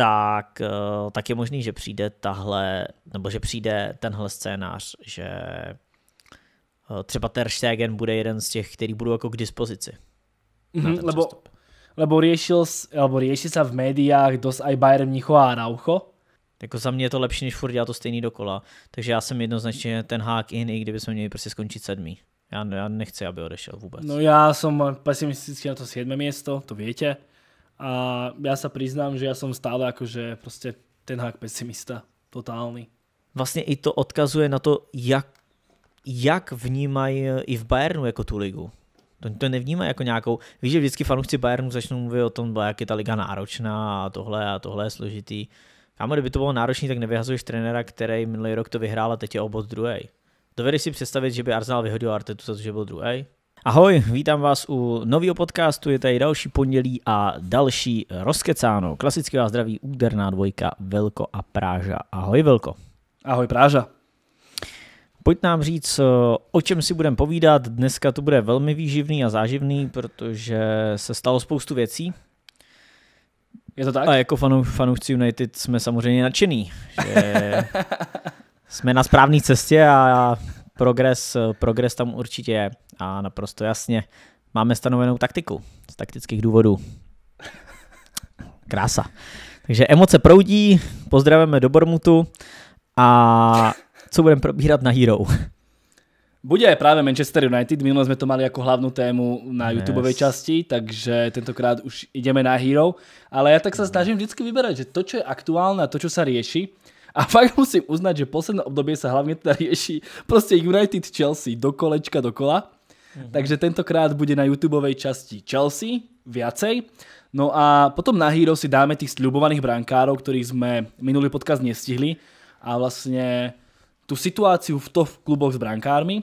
tak, eh, tak je možný, že přijde tahle, nebo že přijde tenhle scénář, že eh, třeba Ter Stegen bude jeden z těch, který budou jako k dispozici. Mm-hmm, lebo, lebo riešil, lebo riešil se v médiách dost aj Bayern Mnichova a Raucho. Jako za mě je to lepší, než furt dělat to stejný dokola. Takže já jsem jednoznačně ten hák in, i kdyby jsme měli prostě skončit sedmý. Já, já nechci, aby odešel vůbec. No já jsem pesimisticky na to siedme místo, to větě. A ja sa priznám, že ja som stále že proste ten hák pesimista. Totálny. Vlastně i to odkazuje na to, jak, jak vnímají e, i v Bayernu jako tu ligu. To, to nevnímají jako nějakou, víš, že vždycky fanoušci Bayernu začnou mluvit o tom, jak je ta liga náročná a tohle a tohle je složitý. Kámo, kdyby to bylo náročný, tak nevyhazuješ trenéra, který minulý rok to vyhrál a teď je obod druhý. Dovedeš si představit, že by Arsenal vyhodil Artetu za to, že byl druhý? Ahoj, vítám vás u nového podcastu, je tady další pondělí a další rozkecáno. Klasicky vás zdraví úderná dvojka Velko a Práža. Ahoj Velko. Ahoj Práža. Pojď nám říct, o čem si budeme povídat. Dneska to bude velmi výživný a záživný, protože se stalo spoustu věcí. Je to tak? A jako fanou, fanoušci United jsme samozřejmě nadšený, že jsme na správné cestě a progres, progres tam určitě je a naprosto jasně máme stanovenou taktiku z taktických důvodů. Krása. Takže emoce proudí, pozdravíme do Bormutu a co budeme probírat na Hero? Bude práve Manchester United, minule sme to mali ako hlavnú tému na yes. YouTube časti, takže tentokrát už ideme na Hero. Ale ja tak sa snažím vždy vyberať, že to, čo je aktuálne a to, čo sa rieši, a fakt musím uznat, že poslední období se hlavně teda rieši prostě United Chelsea do kolečka kola. Mm-hmm. Takže tentokrát bude na YouTube časti Chelsea viacej. No a potom na Hero si dáme tých sľubovaných brankárov, ktorých sme minulý podcast nestihli a vlastne tú situáciu v to v kluboch s brankármi.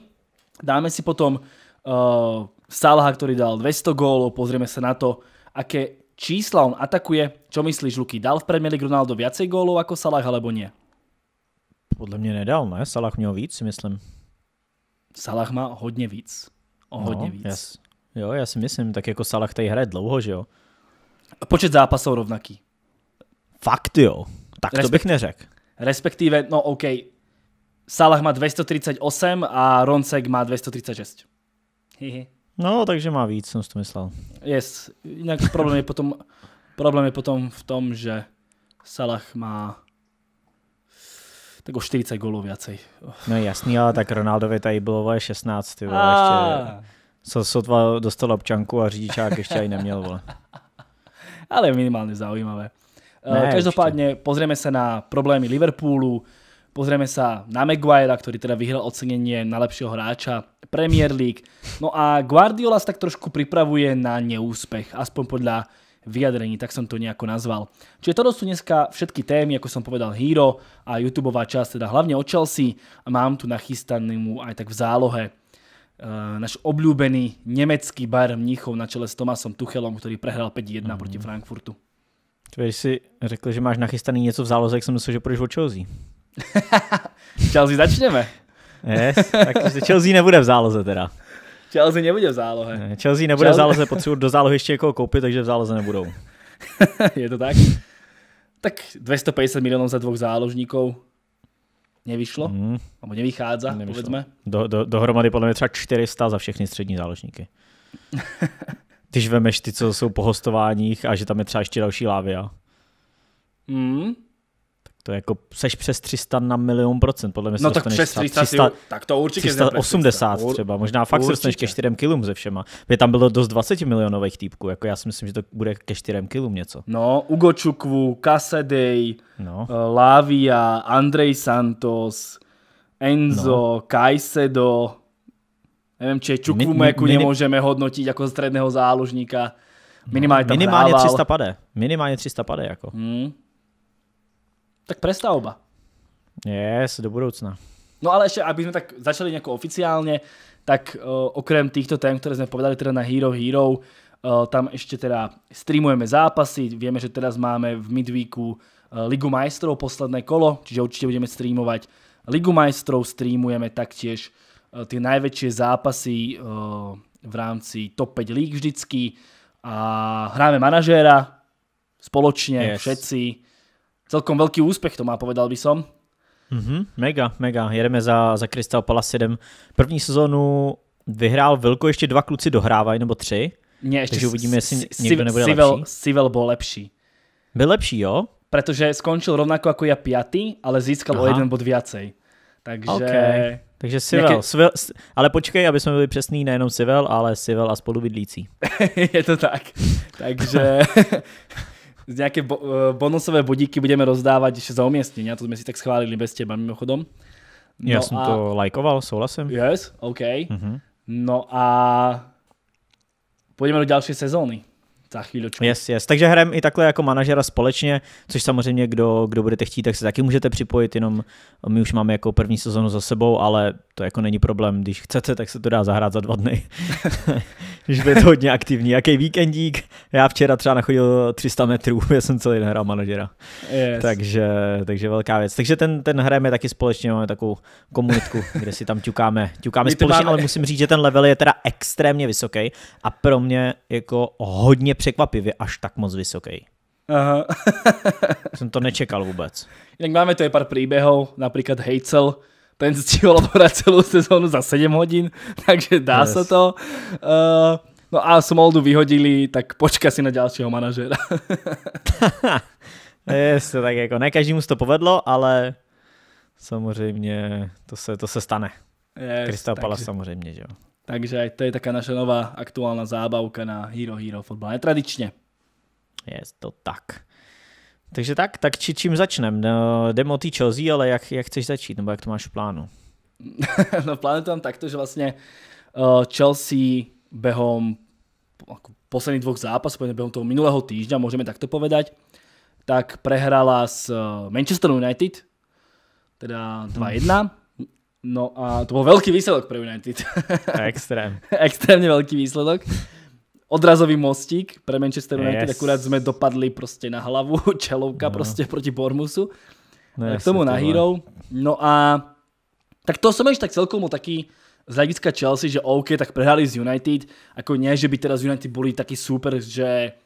Dáme si potom uh, eh, Salha, ktorý dal 200 gólov, pozrieme sa na to, aké čísla on atakuje. Čo myslíš, Luky? Dal v Premier League Ronaldo viacej gólov ako Salah, alebo nie? Podle mě nedal, ne? Salah měl víc, myslím. Salah má hodně víc. O no, hodně no, víc. Jas, jo, já si myslím, tak jako Salah tady hraje dlouho, že jo? Počet zápasů rovnaký. Fakt jo. Tak Respekt, to bych neřekl. Respektive, no OK, Salah má 238 a Roncek má 236. Hihi. No, takže má víc, jsem si to myslel. Yes, jinak problém je potom, problém je potom v tom, že Salah má tak o 40 gólů viacej. No jasný, ale tak Ronaldovi tady bylo 16, ty vole, ještě. sotva dostal občanku a řidičák ještě ani neměl, vole. ale minimálně zaujímavé. Ne, eh, Každopádně pozrieme se na problémy Liverpoolu, Pozrieme sa na Maguire, ktorý teda vyhral ocenenie najlepšieho hráča Premier League. No a Guardiola sa tak trošku pripravuje na neúspech, aspoň podľa vyjadrení, tak som to nejako nazval. Čiže toto sú dneska všetky témy, ako som povedal, Hero a YouTubeová časť, teda hlavne o Chelsea. mám tu mu aj tak v zálohe eh, náš obľúbený nemecký Bayern Mníchov na čele s Tomasom Tuchelom, ktorý prehral 5-1 mhm. proti Frankfurtu. Když si řekl, že máš nachystaný něco v záloze, jak jsem myslel, že půjdeš od Chelsea. Chelsea začneme. Yes, tak prostě Chelsea nebude v záloze teda. Chelsea nebude v záloze. Ne, Chelsea nebude Chelsea... v záloze, potřebuji do zálohy ještě někoho koupit, takže v záloze nebudou. je to tak? Tak 250 milionů za dvou záložníků nevyšlo, mm. nebo nevychádza, nevyšlo. povedzme. Do, do, dohromady podle mě třeba 400 za všechny střední záložníky. Když vemeš ty, co jsou po hostováních a že tam je třeba ještě další lávia. Mm. To je jako, seš přes 300 na milion procent, podle mě No tak přes 300, 300, tak to určitě 380 300. třeba, možná fakt určitě. se dostaneš ke 4 kilům ze všema. By tam bylo dost 20 milionových týpků, jako já si myslím, že to bude ke 4 kilům něco. No, Ugo Čukvu, Kasedej, no. Eh, Lavia, Andrej Santos, Enzo, no. Kajsedo, nevím, či Čukvu, my, my, nemůžeme hodnotit jako středného záložníka. Minimálně, no, tam minimálně 300 pade. Minimálně 300 pade jako. Hmm. Tak prestavba. Yes, do budoucna. No ale ešte, aby sme tak začali nejako oficiálne, tak uh, okrem týchto tém, ktoré sme povedali teda na Hero Hero, uh, tam ešte teda streamujeme zápasy, vieme, že teraz máme v midweeku uh, Ligu majstrov posledné kolo, čiže určite budeme streamovať Ligu majstrov, streamujeme taktiež uh, tie najväčšie zápasy uh, v rámci top 5 líg vždycky a hráme manažéra spoločne yes. všetci celkom veľký úspech to má, povedal by som. Mm-hmm, mega, mega. Jedeme za, za Crystal Palace 7. První sezónu vyhrál Vilko, ještě dva kluci dohrávají, nebo tři. Ne, ještě Takže uvidíme, jestli někdo nebude Sivel, lepší. Sivel byl lepší. Byl lepší, jo? Protože skončil rovnako jako já pětý, ale získal Aha. o jeden bod viacej. Takže... Okay. Takže Sivel, Nějaký... Svel, ale počkej, aby jsme byli přesní, nejenom Sivel, ale Sivel a spolubydlící. Je to tak. Takže nějaké bo, eh, bonusové bodíky budeme rozdávat ještě za uměstnění. To jsme si tak schválili bez těba mimochodom. No Já jsem a... to lajkoval, souhlasím. Yes, OK. Mm-hmm. No a půjdeme do další sezóny za chvíličku. Yes, yes. Takže hrajeme i takhle jako manažera společně, což samozřejmě, kdo, kdo budete chtít, tak se taky můžete připojit, jenom my už máme jako první sezonu za sebou, ale to jako není problém, když chcete, tak se to dá zahrát za dva dny, když to hodně aktivní. Jaký víkendík? Já včera třeba nachodil 300 metrů, já jsem celý den hrál manažera. Yes. Takže, takže velká věc. Takže ten, ten hrajeme taky společně, máme takovou komunitku, kde si tam ťukáme, ťukáme společně, máme... ale musím říct, že ten level je teda extrémně vysoký a pro mě jako hodně překvapivě až tak moc vysoký. Aha. Jsem to nečekal vůbec. Jinak máme tu je pár příběhů. například Hejcel, ten stíhal obrať celou sezónu za 7 hodin, takže dá yes. se to. Uh, no a Smoldu vyhodili, tak počka si na dalšího manažera. yes, tak jako ne každému mu to povedlo, ale samozřejmě to se, to se stane. Yes, Crystal Palace samozřejmě, že jo. Takže aj to je taká naša nová aktuálna zábavka na Hero Hero fotbal. Netradičně. Je to tak. Takže tak, tak či, čím začnem? No, jdeme o té Chelsea, ale jak, jak chceš začít, nebo jak to máš v plánu? no v plánu mám takto, že vlastně uh, Chelsea behom ako posledných dvoch zápasov, behom toho minulého týždňa, môžeme takto povedať, tak prehrala s eh, Manchester United, teda 2-1. No a to bol veľký výsledok pre United. Extrém. Extrémne veľký výsledok. Odrazový mostík pre Manchester United, yes. akurát sme dopadli proste na hlavu, čelovka no. proste proti Bormusu. No, k tomu na hero. No a tak to som ešte tak celkom taký z hľadiska Chelsea, že OK, tak prehrali z United, ako nie, že by teraz United boli taký super, že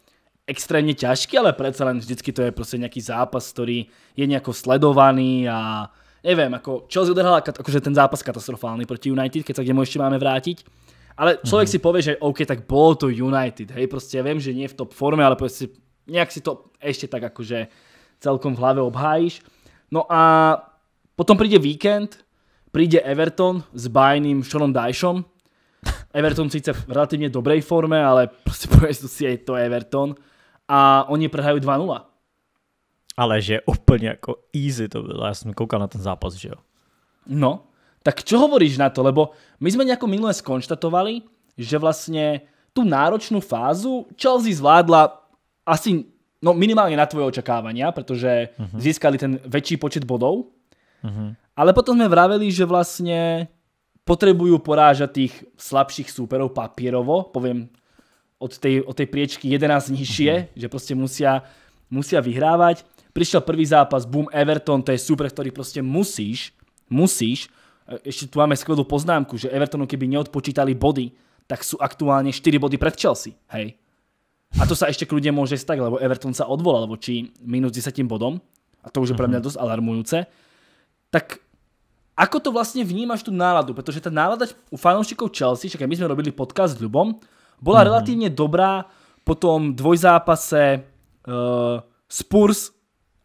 extrémne ťažký, ale predsa len vždycky to je proste nejaký zápas, ktorý je nejako sledovaný a neviem, ako Chelsea odehrala akože ten zápas katastrofálny proti United, keď sa k nemu ešte máme vrátiť. Ale človek mm-hmm. si povie, že OK, tak bolo to United, hej, proste ja viem, že nie v top forme, ale proste nejak si to ešte tak akože celkom v hlave obhájíš. No a potom príde víkend, príde Everton s bajným Seanom Dajšom. Everton síce v relatívne dobrej forme, ale proste povedz si, je to Everton. A oni prehrajú 2-0 ale že úplně jako easy to bylo. Já jsem koukal na ten zápas, že jo. No, tak čo hovoríš na to? Lebo my jsme nějak minule skonštatovali, že vlastně tu náročnou fázu Chelsea zvládla asi no minimálně na tvoje očekávání, protože uh-huh. získali ten větší počet bodů. Uh-huh. Ale potom jsme vraveli, že vlastně potřebují porážet tých slabších súperov papírovo, povím od tej, od tej priečky 11 nižšie, uh-huh. že prostě musia, musia vyhrávať. Prišiel prvý zápas, boom, Everton, to je super, ktorý proste musíš, musíš. E, ešte tu máme skvelú poznámku, že Evertonu keby neodpočítali body, tak sú aktuálne 4 body pred Chelsea, hej. A to sa ešte kľudne môže stať, lebo Everton sa odvolal voči minus 10 bodom, a to už je pre mňa mhm. dosť alarmujúce. Tak ako to vlastne vnímaš tú náladu? Pretože tá nálada u fanúšikov Chelsea, však my sme robili podcast s Ľubom, bola mhm. relatívne dobrá po tom dvojzápase e, Spurs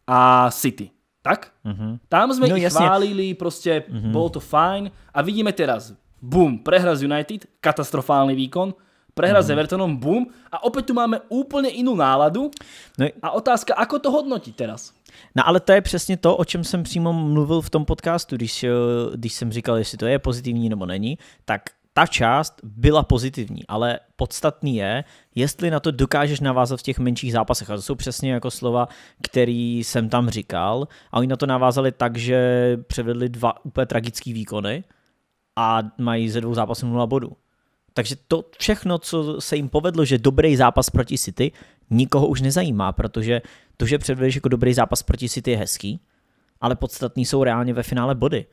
a City. Tak? Uh-huh. Tam sme no, ich jasne. chválili, proste uh-huh. Mhm. bolo to fajn. A vidíme teraz, bum, prehra z United, katastrofálny výkon. Prehra uh-huh. s mhm. Evertonom, bum. A opäť tu máme úplne inú náladu. No, a otázka, ako to hodnotiť teraz? No ale to je přesně to, o čem jsem přímo mluvil v tom podcastu, když, eh, když jsem říkal, jestli to je pozitivní nebo není, tak ta část byla pozitivní, ale podstatný je, jestli na to dokážeš navázat v těch menších zápasech. A to jsou přesně jako slova, který jsem tam říkal. A oni na to navázali tak, že převedli dva úplně tragické výkony a mají ze dvou zápasů nula bodů. Takže to všechno, co se jim povedlo, že dobrý zápas proti City, nikoho už nezajímá, protože to, že předvedeš jako dobrý zápas proti City je hezký, ale podstatný jsou reálně ve finále body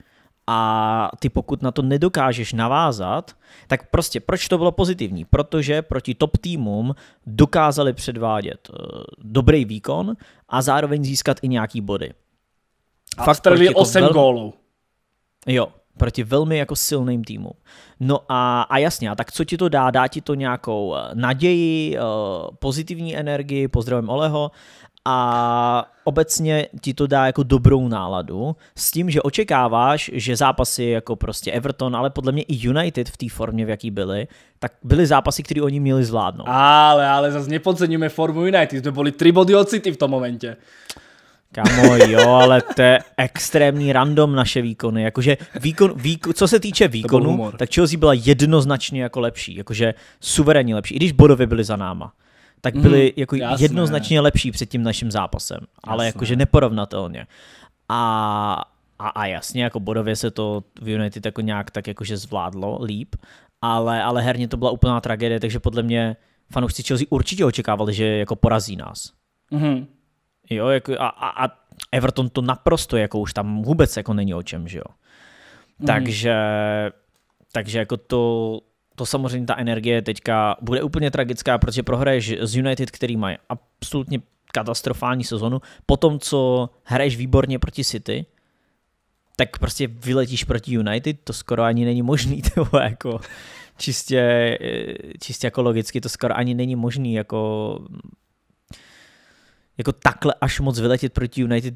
a ty pokud na to nedokážeš navázat, tak prostě proč to bylo pozitivní? Protože proti top týmům dokázali předvádět eh, dobrý výkon a zároveň získat i nějaký body. A Fakt strali 8 vel... gólů. Jo, proti velmi jako silným týmům. No a, a jasně, a tak co ti to dá? Dá ti to nějakou eh, naději, eh, pozitivní energii, pozdravím Oleho, a obecně ti to dá jako dobrou náladu s tím, že očekáváš, že zápasy jako prostě Everton, ale podle mě i United v té formě, v jaký byly, tak byly zápasy, které oni měli zvládnout. Ale, ale zase nepodceníme formu United, jsme byli tři body od City v tom momentě. Kamo, jo, ale to je extrémní random naše výkony. Jakože výkon, výkon, co se týče výkonu, tak Chelsea byla jednoznačně jako lepší, jakože suverénně lepší, i když bodově byly za náma tak byli mm, jako jasné. jednoznačně lepší před tím naším zápasem, jasné. ale jakože neporovnatelně. A, a, a jasně, jako bodově se to v United jako nějak tak jakože zvládlo líp, ale, ale herně to byla úplná tragédie, takže podle mě fanoušci Chelsea určitě očekávali, že jako porazí nás. mm Jo, jako a, a, a Everton to naprosto, jako už tam vůbec jako není o čem, že jo. mm Takže, takže jako to to samozřejmě ta energie teďka bude úplně tragická, protože prohraješ z United, který mají absolutně katastrofální sezonu, Potom co hraješ výborně proti City, tak prostě vyletíš proti United, to skoro ani není možný, to jako čistě, čistě jako logicky to skoro ani není možný, jako jako takhle až moc vyletět proti United,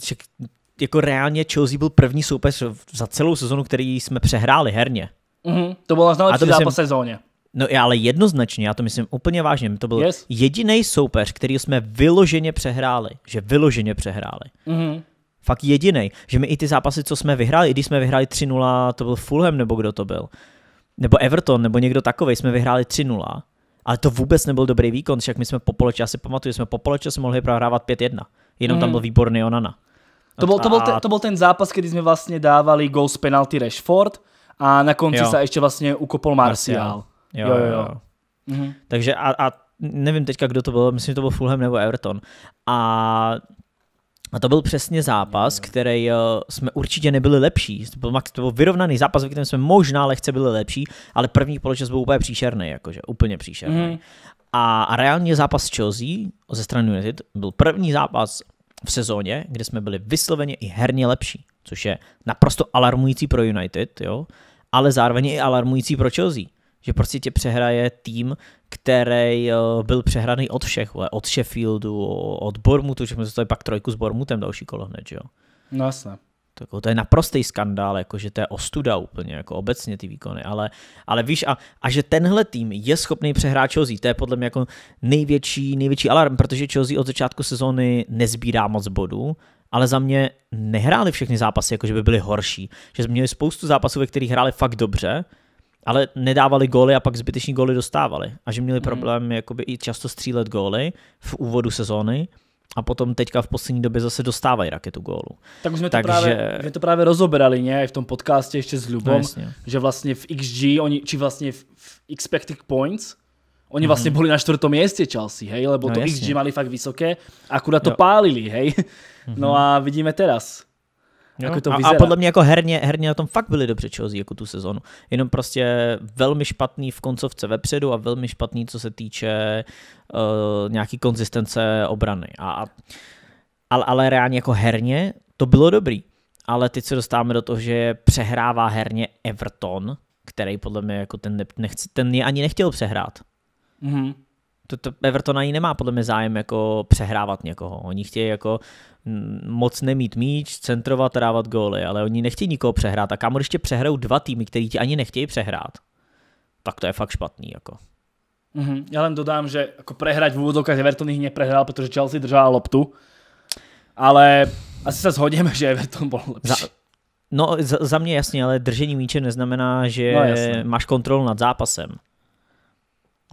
jako reálně Chelsea byl první soupeř za celou sezonu, který jsme přehráli herně. Mm-hmm. To bylo znalecí myslím... po sezóně. No ale jednoznačně, já to myslím úplně vážně, to byl yes. jediný soupeř, který jsme vyloženě přehráli, že vyloženě přehráli. Mm-hmm. Fakt jediný, že my i ty zápasy, co jsme vyhráli, i když jsme vyhráli 3-0, to byl Fulham nebo kdo to byl, nebo Everton nebo někdo takový, jsme vyhráli 3-0, ale to vůbec nebyl dobrý výkon, však my jsme po poloče, já si pamatuju, jsme po poloče mohli prohrávat 5-1, jenom mm-hmm. tam mhm. byl výborný Onana. To byl, to, byl ten, to byl ten zápas, kdy jsme vlastně dávali gol z penalty Rashford, a na konci jo. se ještě vlastně ukopol Marcial. Jo, jo, jo. jo. Mhm. Takže a, a nevím teďka, kdo to byl, myslím, že to byl Fulham nebo Everton. A a to byl přesně zápas, který eh, jsme určitě nebyli lepší. To byl, to byl vyrovnaný zápas, ve kterém jsme možná lehce byli lepší, ale první poločas byl úplně příšerný, jakože úplně příšerný. Mhm. A, a reálně zápas Chelsea ze strany United byl první zápas v sezóně, kde jsme byli vysloveně i herně lepší, což je naprosto alarmující pro United, jo ale zároveň i alarmující pro Chelsea. Že prostě tě přehraje tým, který eh, byl přehraný od všech, od Sheffieldu, od Bormutu, že jsme dostali pak trojku s Bormutem další kolo hned, že jo? No jasné. Tak to je jako, naprostý skandál, jakože to je ostuda úplně, jako obecně ty výkony, ale, ale víš, a, a že tenhle tým je schopný přehrát Chelsea, to je podle mě jako největší, největší alarm, protože Chelsea od začátku sezóny nezbírá moc bodů ale za mě nehráli všechny zápasy, jakože by byly horší. Že jsme měli spoustu zápasů, ve kterých hráli fakt dobře, ale nedávali góly a pak zbyteční góly dostávali. A že měli mhm. problém mm. jakoby i často střílet góly v úvodu sezóny a potom teďka v poslední době zase dostávají raketu gólu. Tak už jsme, Takže... to, právě, jsme to právě rozoberali, ne? V tom podcastě ještě s Lubom, no, že vlastně v XG, oni, či vlastně v, expected points, Oni mm-hmm. vlastně byli na čtvrtom městě Chelsea, hej, lebo no, to jasně. XG mali fakt vysoké, a akurát to jo. pálili, hej. No mhm. a vidíme teraz. Jako to a, a podle mě jako herně, herně na tom fakt byli dobře Chelsea jako tu sezonu. Jenom prostě velmi špatný v koncovce vepředu a velmi špatný, co se týče uh, nějaký konzistence obrany. A, ale, ale reálně jako herně to bylo dobrý. Ale teď se dostáváme do toho, že přehrává herně Everton, který podle mě jako ten, nechce, ten ani nechtěl přehrát. Mm-hmm to, to Everton ani nemá podle mě zájem jako přehrávat někoho. Oni chtějí jako mm, moc nemít míč, centrovat, dávat góly, ale oni nechtějí nikoho přehrát. A kam když tě přehrajou dva týmy, který ti ani nechtějí přehrát, tak to je fakt špatný. Jako. Mm-hmm. Já jen dodám, že jako prehrať v úvodokách Everton jich neprehrál, protože Chelsea držala loptu. Ale asi se shodíme, že Everton byl lepší. Za, no za, za mě jasně, ale držení míče neznamená, že no, máš kontrolu nad zápasem.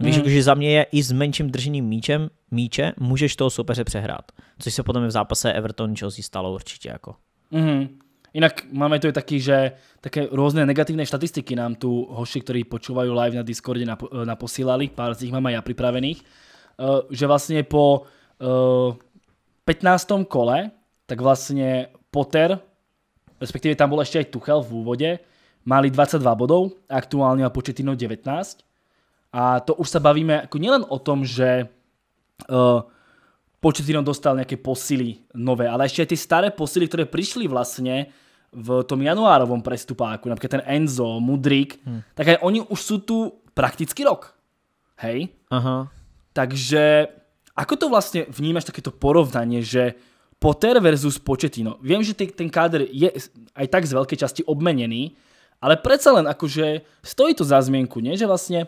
Víš, hmm. že za mě je i s menším držením míčem, míče můžeš toho soupeře přehrát. Což se potom v zápase Everton Chelsea stalo určitě. Jako. Hmm. Jinak máme tu taky, že také různé negativné statistiky nám tu hoši, kteří počúvají live na Discordě, eh, naposílali. Pár z nich mám a já připravených. Eh, že vlastně po 15. Eh, kole, tak vlastně Potter, respektive tam byl ještě i Tuchel v úvode, mali 22 bodů, aktuálně má početino 19 a to už sa bavíme ako nielen o tom, že uh, eh, Početino dostal nejaké posily nové, ale ešte aj tie staré posily, ktoré prišli vlastne v tom januárovom prestupáku, napríklad ten Enzo, Mudrik, hmm. tak aj oni už sú tu prakticky rok. Hej? Aha. Takže ako to vlastne vnímaš takéto porovnanie, že Potter versus Početino. Viem, že ten káder je aj tak z veľkej časti obmenený, ale predsa len akože stojí to za zmienku, nie? Že vlastne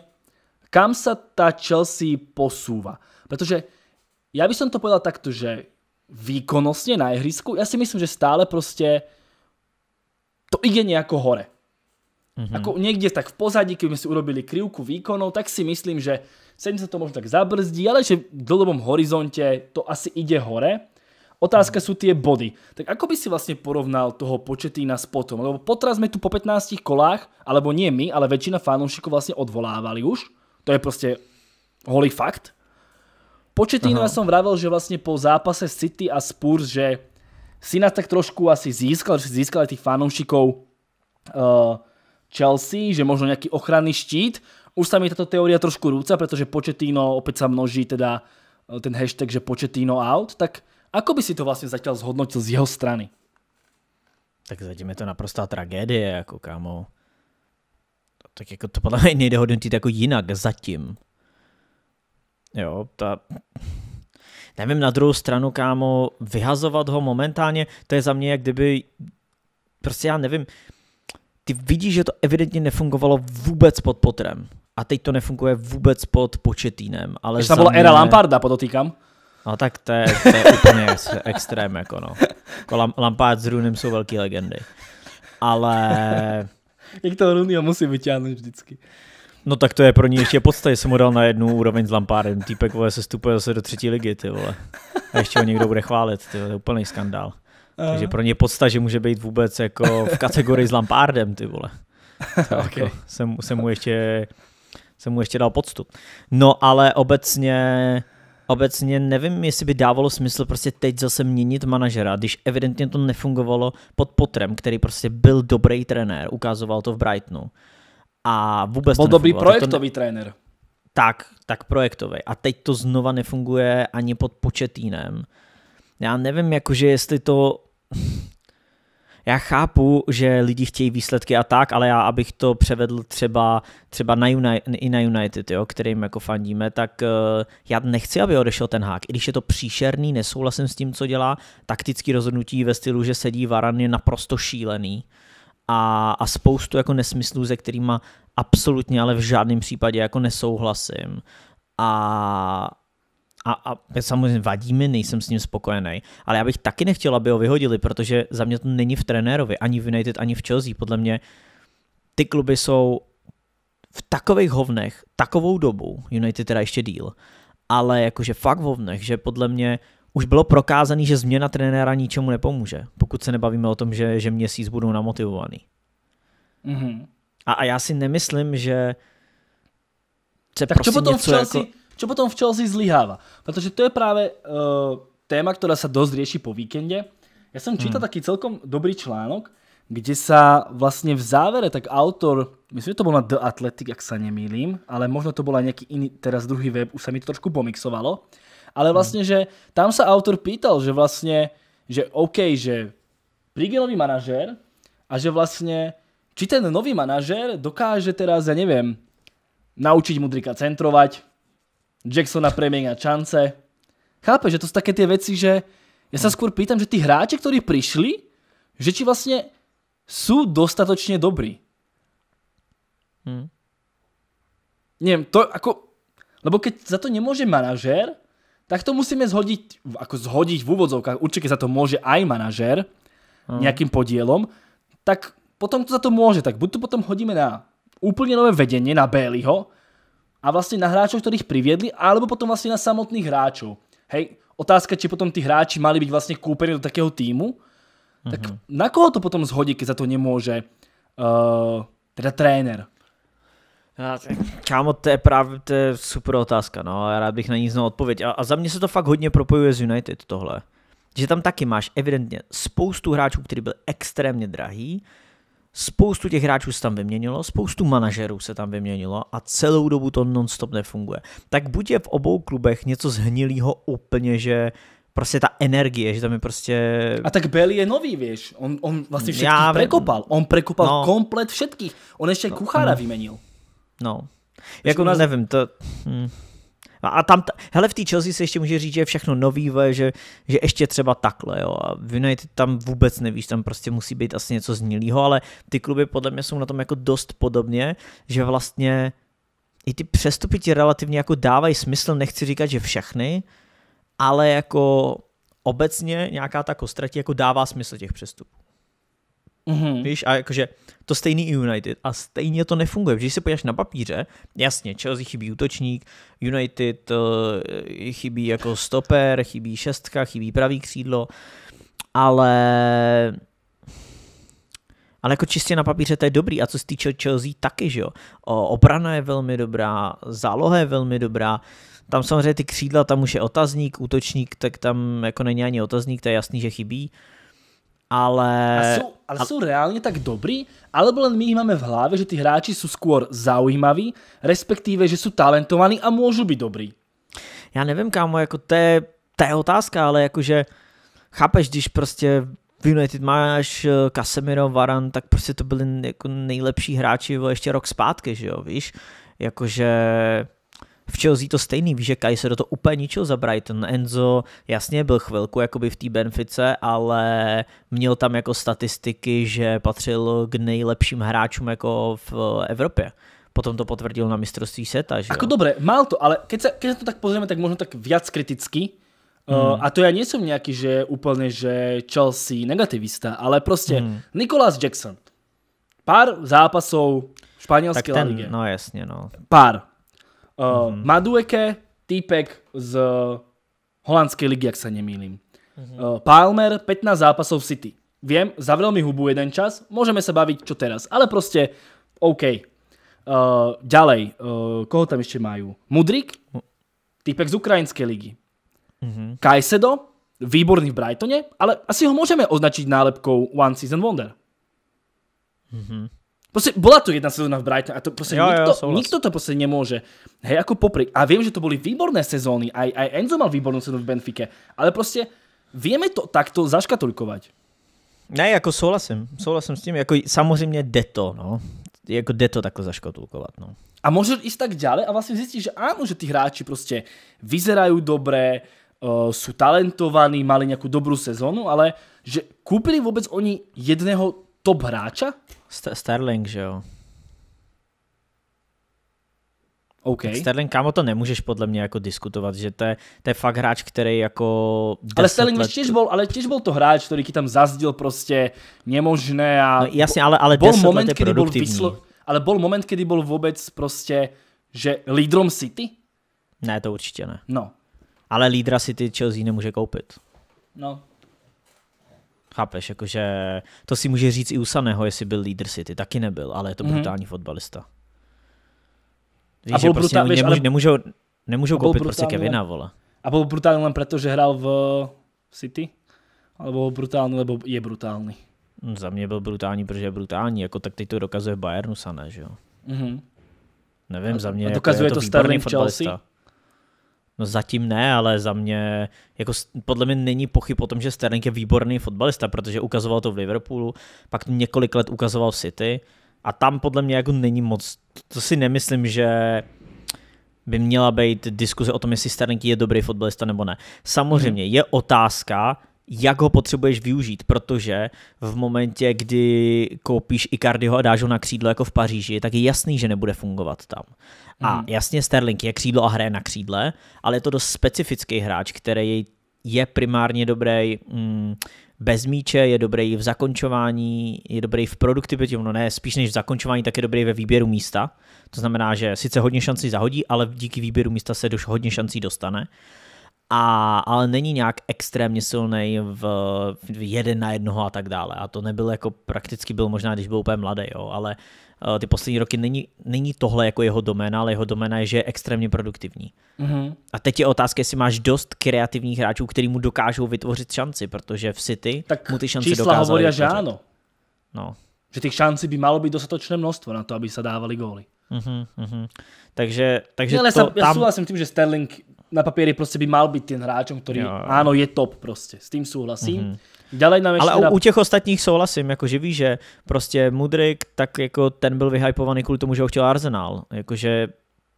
kam sa tá Chelsea posúva. Pretože ja by som to povedal takto, že výkonnostne na ihrisku, ja si myslím, že stále proste to ide nejako hore. Mm-hmm. Ako niekde tak v pozadí, keby sme si urobili krivku výkonov, tak si myslím, že sem sa to možno tak zabrzdí, ale že v dlhodobom horizonte to asi ide hore. Otázka mhm. sú tie body. Tak ako by si vlastne porovnal toho početína s potom? Lebo potraz tu po 15 kolách, alebo nie my, ale väčšina fanúšikov vlastne odvolávali už. To je proste holý fakt. Početíno jsem som vravel, že vlastne po zápase City a Spurs, že si nás tak trošku asi získal, že si získal aj tých fanúšikov uh, eh, Chelsea, že možno nejaký ochranný štít. Už sa mi táto teória trošku rúca, pretože početíno opäť sa množí teda eh, ten hashtag, že početíno out. Tak ako by si to vlastne zatiaľ zhodnotil z jeho strany? Tak zatím je to naprostá tragédie, jako kámo tak jako to podle mě nejde hodnotit jako jinak zatím. Jo, ta... Nevím, na druhou stranu, kámo, vyhazovat ho momentálně, to je za mě jak kdyby, prostě já nevím, ty vidíš, že to evidentně nefungovalo vůbec pod Potrem. A teď to nefunguje vůbec pod početínem. Ale to tam byla mě... era Lamparda, podotýkám. No tak to je, to je úplně extrém, jako no. Jako Lampard s Runem jsou velké legendy. Ale jak to Rooney musí vyťáhnout vždycky. No tak to je pro ní ještě podstatě, jsem mu dal na jednu úroveň s Lampardem. Týpek vole se stupuje zase do třetí ligy, ty vole. A ještě ho někdo bude chválit, ty vole, to je úplný skandál. Uh. Takže pro ně podsta, že může být vůbec jako v kategorii s Lampardem, ty vole. Tak jako okay. jako, jsem, jsem, mu ještě, jsem mu ještě dal podstup. No ale obecně obecně nevím, jestli by dávalo smysl prostě teď zase měnit manažera, když evidentně to nefungovalo pod Potrem, který prostě byl dobrý trenér, ukazoval to v Brightonu. A vůbec byl to dobrý projektový to ne... trenér. Tak, tak projektový. A teď to znova nefunguje ani pod početínem. Já nevím, jakože jestli to já chápu, že lidi chtějí výsledky a tak, ale já, abych to převedl třeba, třeba na United, i na United, jo, kterým jako fandíme, tak eh, já nechci, aby odešel ten hák. I když je to příšerný, nesouhlasím s tím, co dělá, taktický rozhodnutí ve stylu, že sedí Varan je naprosto šílený a, a spoustu jako nesmyslů, se kterýma absolutně, ale v žádném případě jako nesouhlasím. A, a, a samozřejmě vadí mi, nejsem s ním spokojený, ale já bych taky nechtěl, aby ho vyhodili, protože za mě to není v trenérovi, ani v United, ani v Chelsea. Podle mě ty kluby jsou v takových hovnech takovou dobu, United teda ještě díl, ale jakože fakt v hovnech, že podle mě už bylo prokázané, že změna trenéra ničemu nepomůže, pokud se nebavíme o tom, že, že měsíc budou namotivovaný. Mm-hmm. A, a já si nemyslím, že se tak prosím co prostě potom něco v jako- Chelsea, jako... Čo potom v Chelsea zlyháva. Protože to je právě eh, téma, ktorá se dost rieši po víkende. Já jsem čítal hmm. taký celkom dobrý článok, kde sa vlastne v závere tak autor, myslím, že to bol na The Athletic, ak sa nemýlim, ale možno to bol aj nejaký iný, teraz druhý web, už sa mi to trošku pomixovalo, ale hmm. vlastne, že tam sa autor pýtal, že vlastne, že OK, že Prigelový manažér a že vlastne, či ten nový manažér dokáže teraz, ja neviem, naučiť Mudrika centrovať, Jacksona premiéra, čance. Chápeš, že to sú také tie veci, že ja sa hmm. skôr pýtam, že tí hráči, ktorí prišli, že či vlastne sú dostatočne dobrí. Hmm. Neviem, to ako... Lebo keď za to nemôže manažér, tak to musíme zhodiť, ako zhodiť v úvodzovkách, určite za to môže aj manažér hmm. nejakým podielom, tak potom to za to môže, tak buď to potom hodíme na úplne nové vedenie, na Baileyho, a vlastne na hráčov, ktorých priviedli, alebo potom vlastne na samotných hráčov. Hej, otázka, či potom tí hráči mali byť vlastne kúpení do takého týmu, tak mm-hmm. na koho to potom zhodí, keď za to nemôže uh, eh, teda tréner? Kámo, to je právě to je super otázka, no. Já rád bych na ní znal odpověď. A, a za mě se to fakt hodně propojuje s United tohle. Že tam taky máš evidentně spoustu hráčů, kteří byl extrémně drahý, Spoustu těch hráčů se tam vyměnilo, spoustu manažerů se tam vyměnilo a celou dobu to nonstop nefunguje. Tak buď je v obou klubech něco zhnilého úplně, že prostě ta energie, že tam je prostě... A tak Bell je nový, víš, on, on vlastně všechny Já... prekopal, on prekopal no. komplet všetkých, on ještě no. kuchára no. vymenil. No, jako nás... nevím, to... Hm. No a tam, hele, v té Chelsea se ještě může říct, že je všechno nový, že, že ještě třeba takhle, jo. A v United tam vůbec nevíš, tam prostě musí být asi něco znilýho, ale ty kluby podle mě jsou na tom jako dost podobně, že vlastně i ty přestupy ti relativně jako dávají smysl, nechci říkat, že všechny, ale jako obecně nějaká ta ti jako dává smysl těch přestupů. Mm-hmm. Víš, a jakože to stejný i United a stejně to nefunguje. Když se podíváš na papíře, jasně, Chelsea chybí útočník, United uh, chybí jako stoper, chybí šestka, chybí pravý křídlo, ale ale jako čistě na papíře to je dobrý. A co se týče Chelsea, taky, že jo. Obrana je velmi dobrá, záloha je velmi dobrá. Tam samozřejmě ty křídla, tam už je otazník, útočník, tak tam jako není ani otazník, to je jasný, že chybí ale... A sú, ale jsou sú reálne tak dobrí? Alebo len my ich máme v hlave, že tí hráči sú skôr zaujímaví, respektíve, že sú talentovaní a môžu byť dobrí? Já nevím, kámo, jako to je, to je otázka, ale jakože chápeš, když prostě v United máš eh, Casemiro, Varan, tak prostě to byli jako nejlepší hráči ještě rok zpátky, že jo, víš? Jakože v Chelsea to stejný, víš, že Kai se do toho úplně ničil za Brighton. Enzo jasně byl chvilku jakoby v té Benfice, ale měl tam jako statistiky, že patřil k nejlepším hráčům jako v Evropě potom to potvrdil na mistrovství seta. Že Ako dobré, mal to, ale keď se, keď to tak pozrieme, tak možno tak viac kriticky. Eh, hmm. Uh, a to já nejsem nějaký, že úplně že Chelsea negativista, ale prostě hmm. Nicolas Jackson. Pár zápasů španělské ligy, No jasně, no. Pár. Uh, mm Madueke, týpek z holandskej ligy, ak sa nemýlim. Mm-hmm. Uh, eh, Palmer, 15 zápasov v City. Viem, zavrel mi hubu jeden čas, môžeme sa baviť čo teraz, ale proste OK. Uh, ďalej, uh, koho tam ešte majú? Mudrik, týpek z ukrajinskej ligy. Uh-huh. Mhm. Kajsedo, výborný v Brightone, ale asi ho môžeme označiť nálepkou One Season Wonder. Uh-huh. Proste bola tu jedna sezóna v Brighton a to proste jo, nikto, jo, nikto to proste nemôže. Hej, ako popri. A viem, že to boli výborné sezóny, aj, aj Enzo mal výbornú sezónu v Benfike, ale proste vieme to takto zaškatulkovať. Ne, jako souhlasím, souhlasím s tím, jako samozřejmě jde to, no. Jako jde to takhle zaškatulkovat, no. A můžeš jít tak dále a vlastně zjistíš, že ano, že ty hráči prostě vyzerají dobré, uh, jsou talentovaní, mali nějakou dobrou sezónu, ale že koupili vůbec oni jedného top hráča? St- Sterling, že jo? Okay. Tak Sterling, kámo, to nemůžeš podle mě jako diskutovat, že to je, to je fakt hráč, který jako... Ale Sterling let... těž bol, ale těž bol to hráč, který ti tam zazdil prostě nemožné a... No, jasně, ale, ale bol moment, kdy bol vyslo... Ale bol moment, kdy bol vůbec prostě, že lídrom City? Ne, to určitě ne. No. Ale lídra City Chelsea nemůže koupit. No, Chápeš, jakože to si může říct i u Saného, jestli byl líder City, taky nebyl, ale je to mhm. brutální mm-hmm. fotbalista. Víš, a bol prostě brutál, nemůžou, ale... nemůžou, nemůžou koupit prostě Kevina, vole. A byl brutální, len protože že hral v City? Alebo byl brutální, nebo je brutální. Hm, za mě byl brutální, protože je brutální. Jako tak teď to dokazuje Bayernu Sané, že jo? Mm-hmm. Nevím, a, za mě a jako dokazuje jako je to, starý starým Chelsea? No zatím ne, ale za mě, jako podle mě není pochyb o tom, že Sterling je výborný fotbalista, protože ukazoval to v Liverpoolu, pak několik let ukazoval v City a tam podle mě jako není moc, to si nemyslím, že by měla být diskuze o tom, jestli Sterling je dobrý fotbalista nebo ne. Samozřejmě mhm. je otázka, jak ho potřebuješ využít, protože v momentě, kdy koupíš Icardiho a dáš ho na křídlo jako v Paříži, tak je jasný, že nebude fungovat tam. A hmm. jasně Sterling je křídlo a hraje na křídle, ale je to dost specifický hráč, který je primárně dobrý mm, bez míče, je dobrý v zakončování, je dobrý v produktivitě, no ne, spíš než v zakončování, tak je dobrý ve výběru místa. To znamená, že sice hodně šancí zahodí, ale díky výběru místa se doš hodně šancí dostane a, ale není nějak extrémně silný v, v jeden na jednoho a tak dále. A to nebyl jako prakticky byl možná, když byl úplně mladý, jo, ale eh, ty poslední roky není, není tohle jako jeho doména, ale jeho doména je, že je extrémně produktivní. Mm-hmm. A teď je otázka, jestli máš dost kreativních hráčů, který mu dokážou vytvořit šanci, protože v City tak mu ty šance dokázaly. Tak že ano. No. Že těch šancí by malo být dostatočné množstvo na to, aby se dávali góly. Mm-hmm. Takže, takže no, ale to, já tam... já souhlasím tím, že Sterling na papieri proste by mal byť ten hráčom, ktorý ano áno, je top proste. S tým súhlasím. Mm-hmm. nám ještě Ale u těch ostatních souhlasím, jakože víš, že prostě Mudrik, tak jako ten byl vyhypovaný kvůli tomu, že ho chtěl Arsenal. Jakože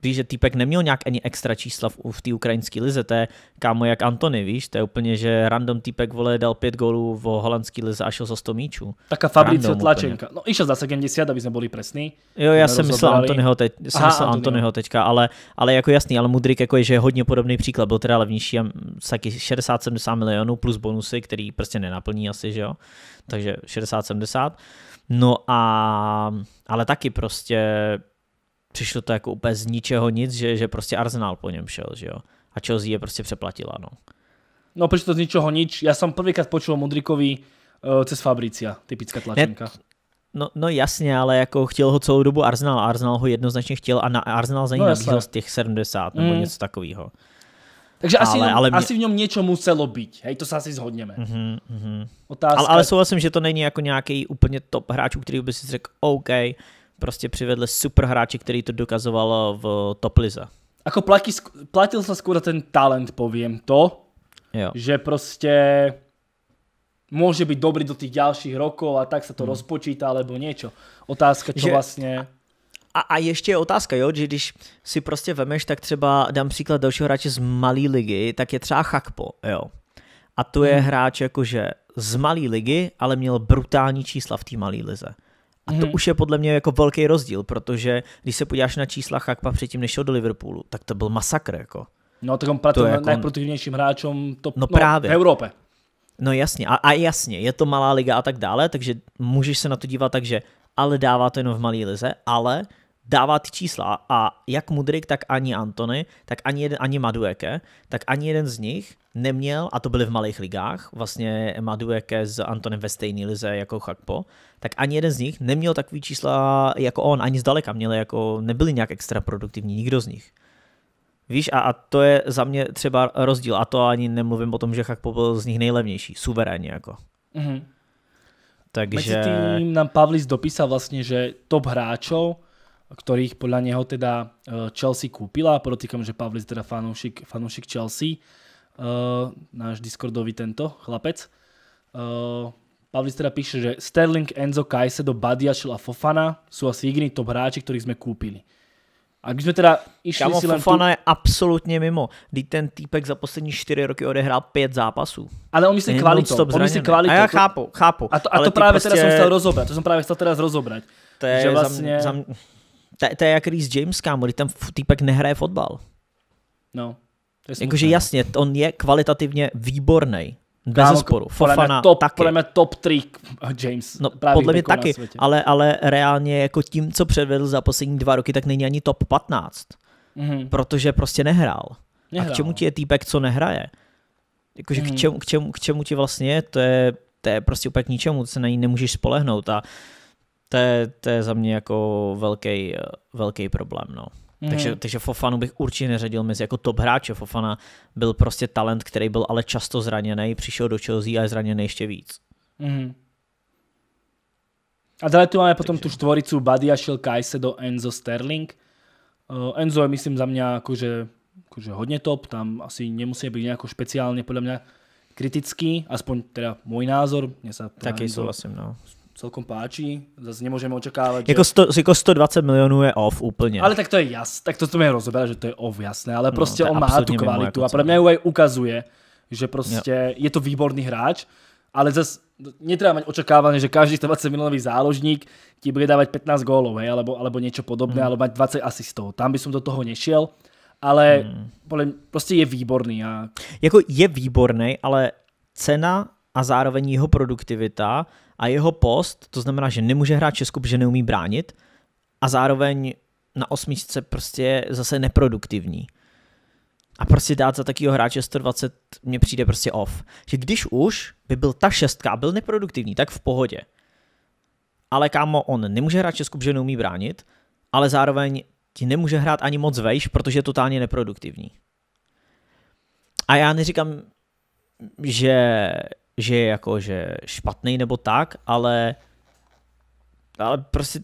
Víš, že týpek neměl nějak ani extra čísla v, v té ukrajinské lize, to je kámo jak Antony, víš, to je úplně, že random týpek vole dal pět gólů v holandské lize a šel za 100 míčů. Taká Fabricio Tlačenka. Úplně. No išel za 70, aby jsme byli přesní. Jo, já jsem myslel Antonyho, teď, jsem myslel Antonyho. teďka, ale, ale jako jasný, ale Mudrik jako je, že je hodně podobný příklad, byl teda levnější mm, taky 60-70 milionů plus bonusy, který prostě nenaplní asi, že jo, takže 60-70. No a, ale taky prostě přišlo to jako úplně z ničeho nic, že, že prostě Arsenal po něm šel, že jo. A Chelsea je prostě přeplatila, no. No, přišlo to z ničeho nic. Já jsem prvýkrát počul Modrikovi uh, cez Fabricia, typická tlačenka. Ne, no, no jasně, ale jako chtěl ho celou dobu Arsenal. Arsenal ho jednoznačně chtěl a na, Arsenal za něj no, z těch 70 nebo mm. něco takového. Takže asi, ale, ale mě... asi v něm něco muselo být, hej, to se asi zhodněme. Mm-hmm, mhm, mm-hmm. Otázka... Ale, ale souhlasím, že to není jako nějaký úplně top hráč, který by si řekl, OK, prostě přivedli super hráče, který to dokazoval eh, v Toplize. Ako platí, platil se skoro ten talent, povím to, jo. že prostě může být dobrý do těch dalších rokov a tak se to hmm. rozpočítá, alebo něco. Otázka, co že... vlastně... A, a ještě je otázka, jo, že když si prostě vemeš, tak třeba dám příklad dalšího hráče z malé ligy, tak je třeba Chakpo, jo. A to je hmm. hráč jakože z malé ligy, ale měl brutální čísla v té malé lize. A to hmm. už je podle mě jako velký rozdíl, protože když se podíváš na čísla Chakpa předtím, než šel do Liverpoolu, tak to byl masakr. Jako. No, tak on patřil jako... nejproduktivnějším hráčům to... no, no, právě. v Evropě. No jasně, a, a jasně, je to malá liga a tak dále, takže můžeš se na to dívat tak, že ale dává to jenom v malé lize, ale dává ty čísla a jak Mudrik, tak ani Antony, tak ani, jeden, ani Madueke, tak ani jeden z nich neměl, a to byly v malých ligách, vlastně Madueke s Antonem ve stejný lize jako Chakpo, tak ani jeden z nich neměl takový čísla jako on, ani zdaleka měli jako, nebyli nějak extra produktivní, nikdo z nich. Víš, a, a to je za mě třeba rozdíl, a to ani nemluvím o tom, že Chakpo byl z nich nejlevnější, suverénně jako. Mm-hmm. Takže... Mezi tým nám Pavlis dopísal vlastně, že top hráčov, ktorých podľa neho teda eh, Chelsea kúpila, podotýkam, že Pavlis teda fanúšik, fanúšik Chelsea, uh, náš Discordový tento chlapec. Uh, Pavlis teda píše, že Sterling, Enzo, do Badiačil a Fofana sú asi jediní top hráči, ktorých sme kúpili. A když jsme teda išli Kamo, si len Fofana tu... je absolutně mimo. Když ten týpek za poslední čtyři roky odehrál pět zápasů. Ale on myslí kvalitou. On myslí kvalitou. A já chápu, chápu. A to, a to právě prostě... teda jsem chtěl rozobrat. To jsem právě chtěl teda rozobrat. To je, že vlastně... za zam... To, to je jak Reece James, kámo, když ten týpek nehraje fotbal. No. Jakože jasně, on je kvalitativně výborný. Bez Kámo, sporu. Fofana top, taky. Podle mě top trik eh, James. No, podle mě taky, ale, ale reálně jako tím, co předvedl za poslední dva roky, tak není ani top 15. Mm-hmm. Protože prostě nehrál. nehrál. A k čemu ti je týpek, co nehraje? Jakože mm-hmm. k, mhm. čemu, k, čemu, k čemu ti vlastně je? To je, to je prostě úplně k ničemu, se na ní nemůžeš spolehnout a to je, to je za mě jako velký, eh, velký problém. No. Mm. Takže, mhm. takže Fofanu bych určitě neřadil mezi jako top hráče. Fofana byl prostě talent, který byl ale často zraněný, přišel do Chelsea a je zraněný ještě víc. Mm. A dále tu máme takže... potom tu štvoricu Kajse do Enzo, Sterling. Uh, Enzo je myslím za mě jakože, jakože hodně top, tam asi nemusí být nějak speciálně podle mě kritický, aspoň teda můj názor. Taky souhlasím, no celkom páčí. Zase nemůžeme očekávat, jako, že... jako 120 milionů je off úplně. Ale tak to je jas, tak to jsme rozobrali, že to je off, jasné, ale no, prostě no, on má tu kvalitu jako a pro mě ju ukazuje, že prostě jo. je to výborný hráč, ale zase netreba mať očakávanie, že každý 20 milionový záložník ti bude dávať 15 gólov, hej, alebo, alebo niečo podobné, mm. alebo mať 20 asistov. Tam by som do toho nešiel, ale mm. prostě je výborný. A... Jako je výborný, ale cena a zároveň jeho produktivita a jeho post, to znamená, že nemůže hrát Česku, protože neumí bránit a zároveň na osmičce prostě zase neproduktivní. A prostě dát za takového hráče 120 mě přijde prostě off. Že když už by byl ta šestka, byl neproduktivní, tak v pohodě. Ale kámo, on nemůže hrát Česku, protože neumí bránit, ale zároveň ti nemůže hrát ani moc vejš, protože je totálně neproduktivní. A já neříkám, že že je jako, že špatný nebo tak, ale, ale prostě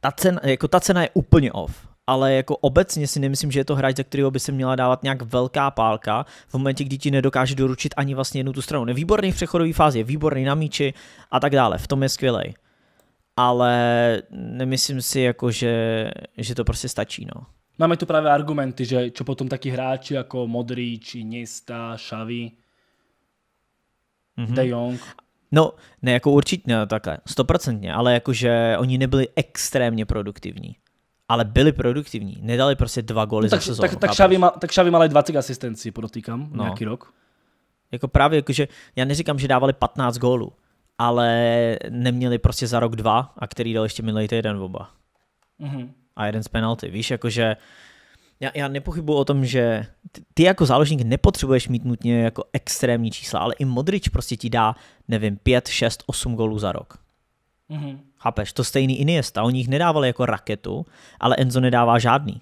ta cena, jako ta cena je úplně off. Ale jako obecně si nemyslím, že je to hráč, za kterého by se měla dávat nějak velká pálka v momentě, kdy ti nedokáže doručit ani vlastně jednu tu stranu. Nevýborný v přechodové fázi, je výborný na míči a tak dále. V tom je skvělej. Ale nemyslím si, jako, že, že to prostě stačí. No. Máme tu právě argumenty, že čo potom taky hráči jako či Iniesta, Xavi, mm-hmm. De Jong. No, ne, jako určitě, ne, takhle, stoprocentně, ale jakože oni nebyli extrémně produktivní. Ale byli produktivní, nedali prostě dva góly no, tak, za sezónu. Tak, tak, Xavi tak Xavi má 20 asistencí, podotýkám, no. nějaký rok. Jako právě, jakože, já neříkám, že dávali 15 gólů, ale neměli prostě za rok dva, a který dal ještě minulý týden oba. Mm-hmm. A jeden z penalty, víš, jakože já, já nepochybuji o tom, že ty, ty jako záložník nepotřebuješ mít nutně jako extrémní čísla, ale i Modrič prostě ti dá, nevím, 5, 6, 8 gólů za rok. Mm-hmm. Chápeš? To stejný Iniesta. Oni jich nedávali jako raketu, ale Enzo nedává žádný.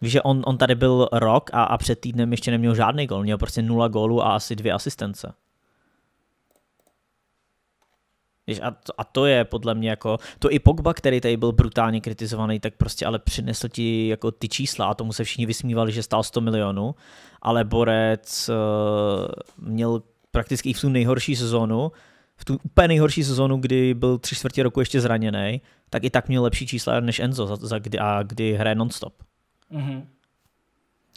Víš, že on, on tady byl rok a, a před týdnem ještě neměl žádný gól. Měl prostě nula gólů a asi dvě asistence. A to je podle mě jako, to i Pogba, který tady byl brutálně kritizovaný, tak prostě ale přinesl ti jako ty čísla a tomu se všichni vysmívali, že stál 100 milionů, ale Borec uh, měl prakticky i v tu nejhorší sezónu, v tu úplně nejhorší sezónu, kdy byl tři čtvrtě roku ještě zraněný, tak i tak měl lepší čísla než Enzo za, za kdy, a kdy hraje nonstop. Mm-hmm.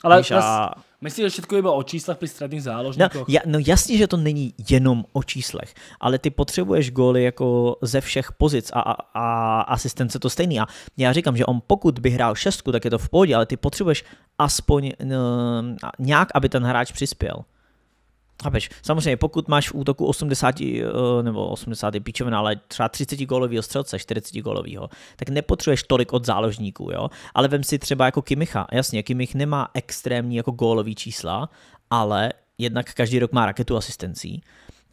Ale víš, a... myslíš, že všechno je o číslech při středních záložníkoch? No, ja, no jasně, že to není jenom o číslech, ale ty potřebuješ góly jako ze všech pozic a, a, a asistence to stejný. A já říkám, že on pokud by hrál šestku, tak je to v pohodě, ale ty potřebuješ aspoň uh, nějak, aby ten hráč přispěl. Chápeš? Samozřejmě, pokud máš v útoku 80 eh, nebo 80 je píčovina, ale třeba 30 gólového střelce, 40 gólového, tak nepotřebuješ tolik od záložníků, jo? Ale vem si třeba jako Kimicha. Jasně, Kimich nemá extrémní jako gólový čísla, ale jednak každý rok má raketu asistencí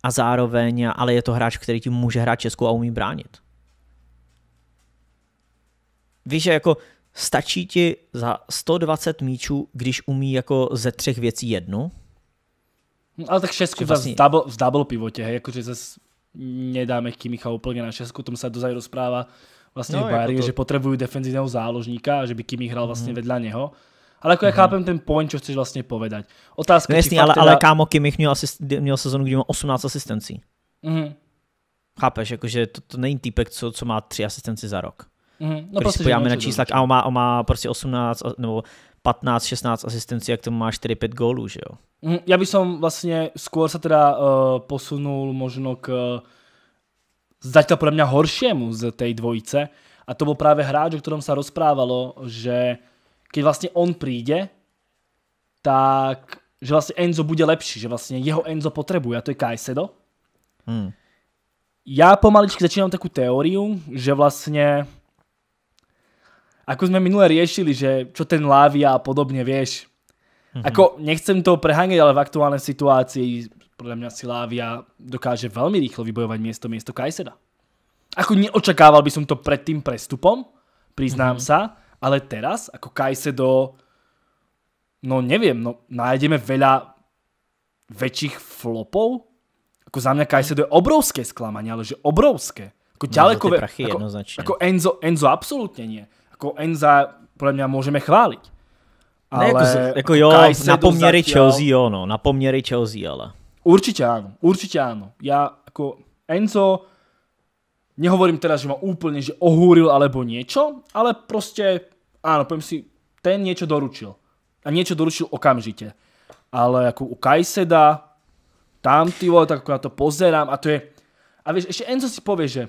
a zároveň, ale je to hráč, který ti může hrát Českou a umí bránit. Víš, že jako stačí ti za 120 míčů, když umí jako ze třech věcí jednu, Hm, ale tak šestku vlastně... v, double, v double pivote, hej, akože zase nedáme Kimicha úplne na šestku, tom sa dozaj rozpráva vlastne no, Bayern, jako to... že potrebujú defenzívneho záložníka a že by Kimich hral vlastne mm. vedľa neho. Ale jako já mm-hmm. chápem ten point, co chceš vlastně povedať. Otázka, no jasný, ale, teda... ale kámo Kimich měl, asist, měl sezonu, kdy měl 18 asistencí. Mm-hmm. Chápeš, jakože to, to není týpek, co, co má 3 asistenci za rok. Mm-hmm. No Když prostě, si podíváme na čísla, a on má, on má prostě 18, nebo 15-16 asistencí, jak tomu má 4-5 gólů, že jo? Mhm, já bych som vlastne skôr se teda uh, posunul možno k uh, zatiaľ podľa horšímu z tej dvojice a to byl právě hráč, o kterém se rozprávalo, že keď vlastně on přijde, tak že vlastně Enzo bude lepší, že vlastně jeho Enzo potřebuje. a to je Kajsedo. Hmm. Já pomaličky začínám takovou teorii, že vlastně ako sme minule riešili, že čo ten lávia a podobne, vieš. Mm-hmm. Ako nechcem to preháňať, ale v aktuálnej situácii podľa mňa si Lávia dokáže veľmi rýchlo vybojovať miesto miesto Kajseda. Ako neočakával by som to pred tým prestupom, priznám mm-hmm. sa, ale teraz, ako Kajsedo, no neviem, no nájdeme veľa väčších flopov. Ako za mňa Kajsedo je obrovské sklamanie, ale že obrovské. Ako ďaleko... No, ako, Ako Enzo, Enzo absolútne nie jako Enza podle mě můžeme chválit. Jako ale ne, jako, jako jo, na poměry zatiaľ... Chelsea jo, no, na poměry Chelsea, ale. Určitě ano, určitě ano. Já jako Enzo, nehovorím teda, že má úplně, že ohúril alebo něco, ale prostě, ano, povím si, ten něco doručil. A něco doručil okamžitě. Ale jako u Kajseda, tam ty vole, tak jako na to pozerám a to je... A víš, ještě Enzo si povie, že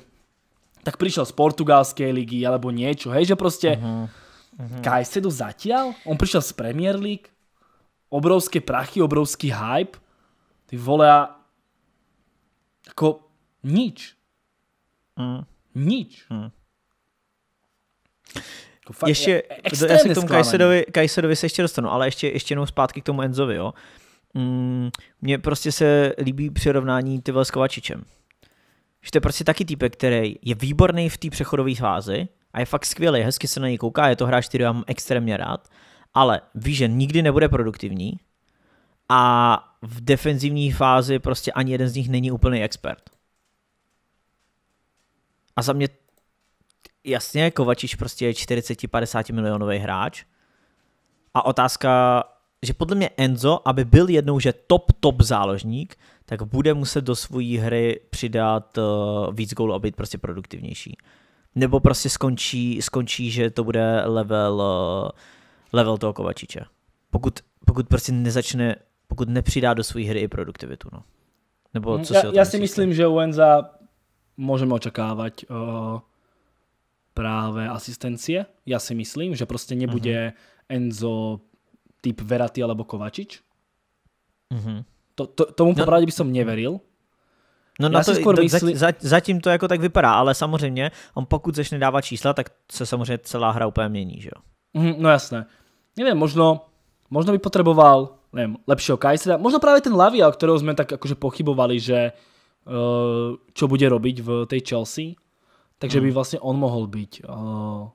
tak prišiel z portugalskej ligy alebo niečo, hej, že proste uh-huh. Mhm, mhm. uh-huh. Kajsedu zatiaľ, on prišiel z Premier League, obrovské prachy, obrovský hype, ty vole ako nič. Mhm. Nič. Mm. Jako fakt, ještě, je já se k tomu Kajsedovi, Kajsedovi se ještě dostanu, ale ještě, ještě jenom zpátky k tomu Enzovi, jo. Mm, mně prostě se líbí přirovnání ty s Kovačičem že to je prostě taky typ, který je výborný v té přechodové fázi a je fakt skvělý, hezky se na něj kouká, je to hráč, který mám extrémně rád, ale ví, že nikdy nebude produktivní a v defenzivní fázi prostě ani jeden z nich není úplný expert. A za mě jasně, Kovačič prostě je 40-50 milionový hráč. A otázka, že podle mě Enzo, aby byl jednou, že top, top záložník, tak bude muset do své hry přidat eh, víc gólů a být prostě produktivnější. Nebo prostě skončí, skončí že to bude level, eh, level toho Kovačiče. Pokud, pokud prostě nezačne, pokud nepřidá do své hry i produktivitu. No. Nebo co si já, o já si myslím, že u Enza můžeme očekávat uh, právě asistencie. Já si myslím, že prostě nebude uh-huh. Enzo typ Verati alebo Kovačič. Uh-huh to, to, tomu no. popravdě bych som neveril. No na to, skôr to mysli... za, zatím to jako tak vypadá, ale samozřejmě, on pokud začne dávat čísla, tak se samozřejmě celá hra úplně mění, že jo? Mm, no jasné. Nevím, možno, možno by potřeboval, nevím, lepšího Kajsera, možno právě ten Lavia, o kterého jsme tak jakože pochybovali, že uh, čo bude robiť v tej Chelsea, takže mm. by mhm. vlastně on mohl být uh,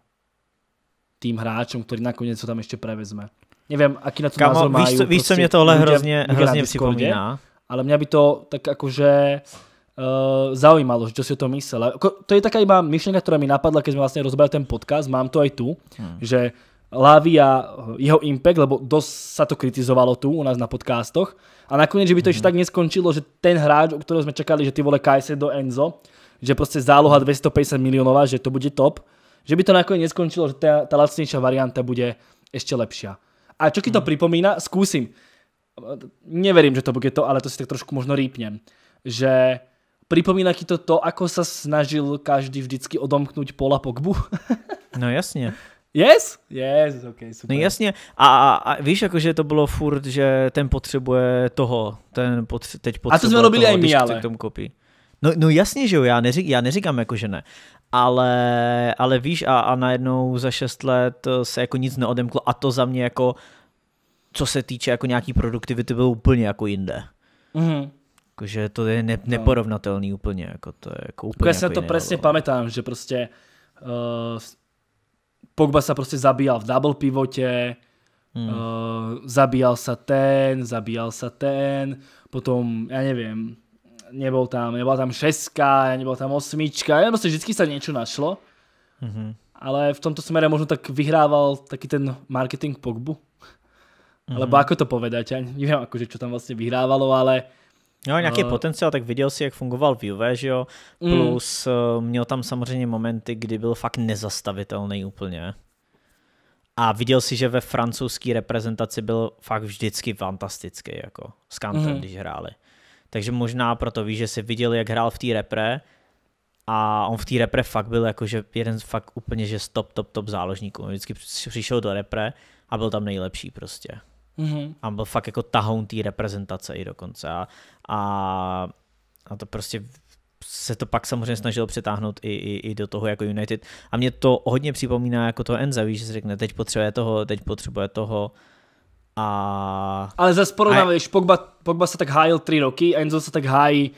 tým hráčem, který nakonec ho tam ještě prevezme. Nevím, aký na to Kamo, názor víš, Co, víš, co mě prostě tohle ľudia, hrozně, hrozně připomíná? Ale mě by to tak jakože uh, zaujímalo, že čo si o tom myslel. Jako, to je taká iba myšlenka, která mi napadla, když jsme vlastně rozbrali ten podcast, mám to aj tu, hmm. že Lavi a eh, jeho impact, lebo dosť sa to kritizovalo tu u nás na podcastoch. A nakoniec, že by to ještě -hmm. ešte tak neskončilo, že ten hráč, u ktorého sme čakali, že ty vole do Enzo, že proste záloha 250 miliónová, že to bude top, že by to nakoniec neskončilo, že ta, ta lacnejšia varianta bude ešte lepšia. A čo ti to mm. připomíná? Neverím, že to bude to, ale to si tak trošku možno rýpnem. Že připomíná ti to to, ako sa snažil každý vždycky odomknúť Pola Pogbu? no jasně. Yes? Yes, ok, super. No jasně, a, a, a víš, jakože to bylo furt, že ten potřebuje toho, ten potře- teď potřebuje A to jsme robili i my, ale. tomu No, no jasně, že jo, já, já neříkám jako, že ne ale, ale víš a, a najednou za šest let eh, se jako nic neodemklo a to za mě jako co se týče jako nějaký produktivity bylo úplně jako jinde. Mm-hmm. že to je ne, no. neporovnatelný úplně, jako to je jako úplně Já jako se to přesně pamatám, že prostě uh, Pogba se prostě zabíjal v double pivotě, mm. Uh, zabíjal se ten, zabíjal se ten, potom, já nevím nebol tam, nebola tam šeska, nebola tam osmička, ja, proste vždycky sa niečo našlo. Mm-hmm. Ale v tomto smere možno tak vyhrával taký ten marketing Pogbu. Mm-hmm. ako to povedať, ja neviem akože čo tam vlastne vyhrávalo, ale No, nějaký uh, potenciál, tak viděl si, jak fungoval v Juve, že jo? Mm. Plus mm. měl tam samozřejmě momenty, kdy byl fakt nezastavitelný úplně. A viděl si, že ve francouzské reprezentaci byl fakt vždycky fantastický, jako s Kantem, mhm. mm. když hráli takže možná proto víš, že si viděl, jak hrál v té repre a on v té repre fakt byl jakože jeden fakt úplně, že stop top, top záložníků. Vždycky přišel do repre a byl tam nejlepší prostě. Mm-hmm. A byl fakt jako tahoun té reprezentace i dokonce. A, a, a to prostě se to pak samozřejmě snažil přetáhnout i, i, i do toho jako United. A mě to hodně připomíná jako to Enza, víš, že se řekne, teď potřebuje toho, teď potřebuje toho, a... Ale zase porovnávajš, Pogba, Pogba se tak hájil 3 roky a Enzo se tak hájí,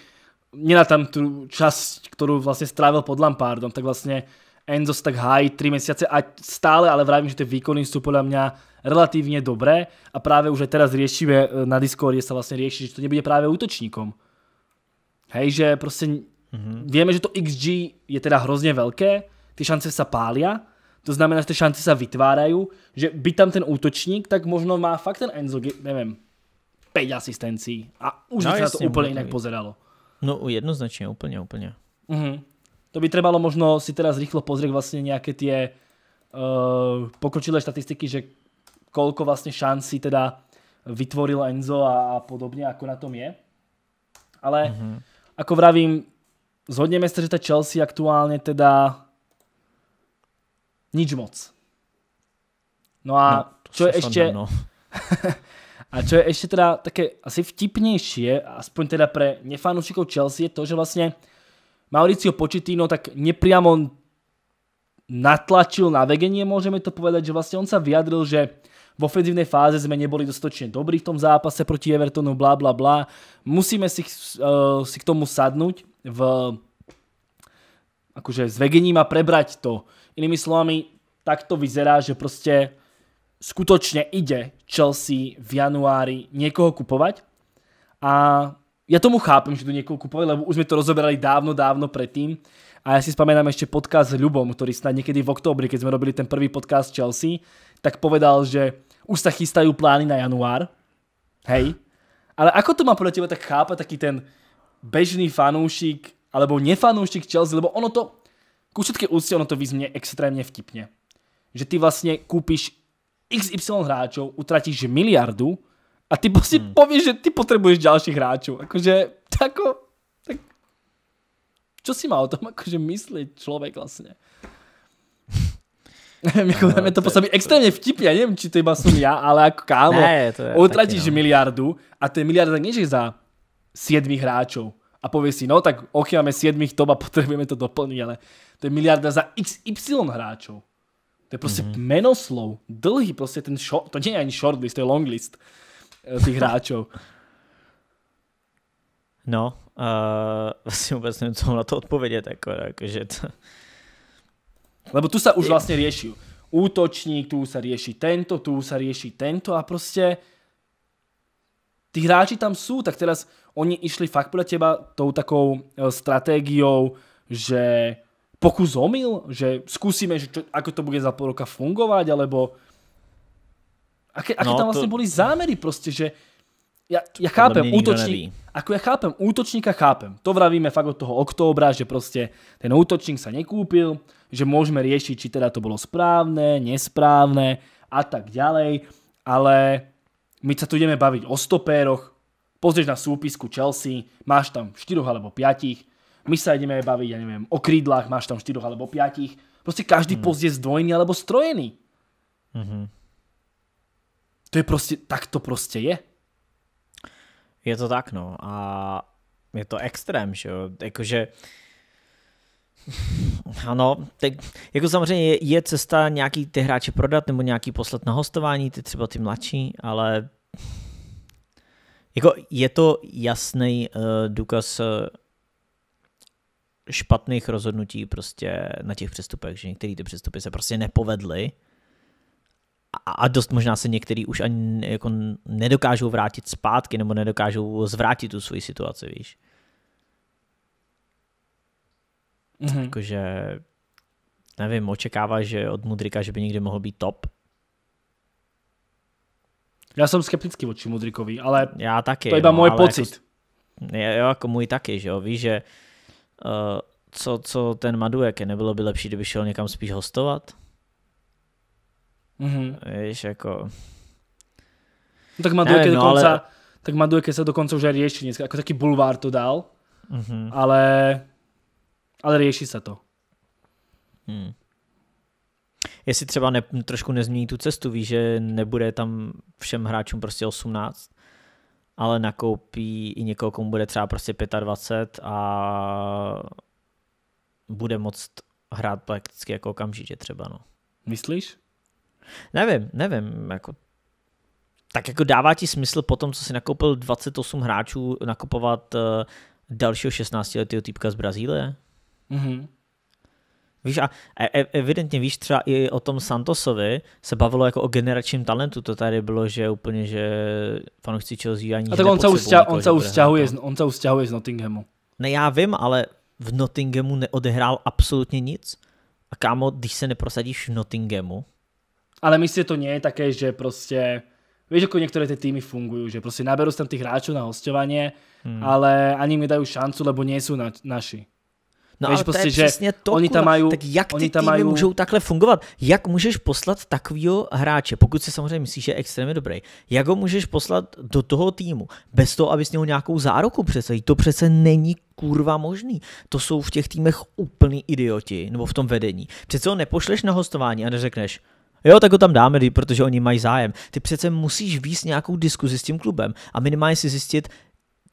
na tam tu část, kterou vlastně strávil pod Lampardom, tak vlastně Enzo se tak hájí 3 měsíce a stále, ale vravím, že ty výkony jsou podle mňa relativně dobré a právě už aj teraz řešíme eh, na Discordě se vlastně řeší, že to nebude právě útočníkom. Hej, že prostě mm -hmm. víme, že to XG je teda hrozně velké, ty šance se pália, to znamená, že ty šance sa vytvárajú, že by tam ten útočník, tak možno má fakt ten Enzo, neviem, 5 asistencií a už no, sa to úplne inak pozeralo. No jednoznačne, úplne, úplne. Uh mhm. -huh. To by trebalo možno si teraz rýchlo pozrieť vlastne nejaké tie uh, pokročilé štatistiky, že koľko vlastne šancí teda vytvoril Enzo a, a podobne, ako na tom je. Ale uh mhm. -huh. ako vravím, zhodneme se, že ta Chelsea aktuálně teda nič moc. No a no, čo je ešte... No. a čo je ešte teda také asi vtipnejšie, aspoň teda pre nefanúšikov Chelsea, je to, že vlastne Mauricio Pochettino tak nepriamo natlačil na vegenie, môžeme to povedať, že vlastne on sa vyjadril, že v ofenzívnej fáze sme neboli dostatočne dobrí v tom zápase proti Evertonu, bla bla bla. Musíme si, uh, si k tomu sadnúť v akože s vegením a prebrať to. Inými slovami, tak to vyzerá, že prostě skutočne ide Chelsea v januári niekoho kupovať. A ja tomu chápem, že tu niekoho kupovať, lebo už sme to rozoberali dávno, dávno predtým. A ja si spomenám ešte podcast s Ľubom, ktorý snad niekedy v októbri, keď sme robili ten prvý podcast Chelsea, tak povedal, že už sa chystajú plány na január. Hej. Ale ako to má podľa teba tak chápať taký ten bežný fanúšik alebo nefanúšik Chelsea, lebo ono to ku všetky úcte ono to vyzmie extrémně vtipně. Že ty vlastně koupíš XY hráčov, utratíš miliardu a ty si prostě hmm. povieš, že ty potřebuješ dalších hráčů. Akože, tako, tak... Čo si má o tom akože myslit člověk vlastně? Neviem, jako no, to no, to působí extrémně vtipně, nevím, či to iba som ja, ale jako kámo, ne, utratíš no. miliardu a to je miliarda tak za siedmých hráčov a povie si, no tak ochýlame 7 top a potrebujeme to doplniť, ale to je miliarda za XY hráčov. To je proste mm-hmm. menoslov, dlhý proste ten short, to nie je ani list, to je list e, tých hráčov. No, uh, vlastně vůbec nevím, na to odpovědět. tak, takže to... Lebo tu sa už vlastně rieši útočník, tu sa rieši tento, tu sa rieši tento a prostě tí hráči tam sú, tak teraz oni išli fakt podľa teba tou takou eh, stratégiou, že pokus omyl, že skúsime, že čo, ako to bude za pol roka fungovať, alebo aké, aké no, tam vlastne to... boli zámery proste, že ja, ja chápem útočník, ako ja chápem, útočníka chápem. To vravíme fakt od toho októbra, že proste ten útočník sa nekúpil, že môžeme riešiť, či teda to bolo správne, nesprávne a tak ďalej, ale my sa tu ideme baviť o stopéroch, pozrieš na súpisku Chelsea, máš tam 4 alebo 5, my sa ideme baviť, ja neviem, o krídlach, máš tam 4 alebo 5, proste každý mm. post je zdvojený alebo strojený. Mm-hmm. To je prostě, tak to prostě je. Je to tak, no. A je to extrém, že jo. Jakože... Ano, tak jako samozřejmě je, je cesta nějaký ty hráče prodat nebo nějaký poslat na hostování, ty třeba ty mladší, ale jako je to jasný uh, eh, důkaz uh, špatných rozhodnutí prostě na těch přestupech, že některé ty přestupy se prostě nepovedly a, a dost možná se některý už ani jako nedokážou vrátit zpátky nebo nedokážou zvrátit tu svoji situaci, víš. Mm-hmm. Jakože nevím, očekává, že od Mudrika, že by někdy mohl být top, já jsem skeptický voči Mudrikovi, ale já taky, to je iba no, můj pocit. Jako, jo, jako můj taky, že jo, víš, že uh, co, co ten Maduek, nebylo by lepší, kdyby šel někam spíš hostovat? Mm-hmm. Víš, jako... No, tak Maduek Nevím, no, dokonce, no, ale... tak se dokonce už řeší dneska, jako taký bulvár to dal, mm-hmm. ale, ale řeší se to. Hmm jestli třeba ne, trošku nezmění tu cestu, ví, že nebude tam všem hráčům prostě 18, ale nakoupí i někoho, komu bude třeba prostě 25 a bude moct hrát prakticky jako okamžitě třeba. No. Myslíš? Nevím, nevím. Jako, tak jako dává ti smysl po tom, co si nakoupil 28 hráčů, nakupovat eh, dalšího 16-letého týpka z Brazílie? Mm-hmm. Víš, a e- e- evidentně víš, třeba i o tom Santosovi se bavilo jako o generačním talentu, to tady bylo, že úplně, že fanoušci Chelsea ani A tak on se, usťa, on, se usťahuje, z, on se usťahuje z Nottinghamu. Ne, já vím, ale v Nottinghamu neodehrál absolutně nic. A kámo, když se neprosadíš v Nottinghamu. Ale myslím, že to nie je také, že prostě víš, jako některé ty týmy fungují, že prostě naberu tam těch hráčů na hostování, hmm. ale ani mi dají šancu, lebo nie na, naši. No Víš, ale prostě, to je že přesně to, oni tam mají, tak jak ty oni tam týmy mají... můžou takhle fungovat? Jak můžeš poslat takového hráče, pokud si samozřejmě myslíš, že je extrémně dobrý, jak ho můžeš poslat do toho týmu, bez toho, aby s něho nějakou záruku přece, to přece není kurva možný. To jsou v těch týmech úplný idioti, nebo v tom vedení. Přece ho nepošleš na hostování a neřekneš, Jo, tak ho tam dáme, protože oni mají zájem. Ty přece musíš víc nějakou diskuzi s tím klubem a minimálně si zjistit,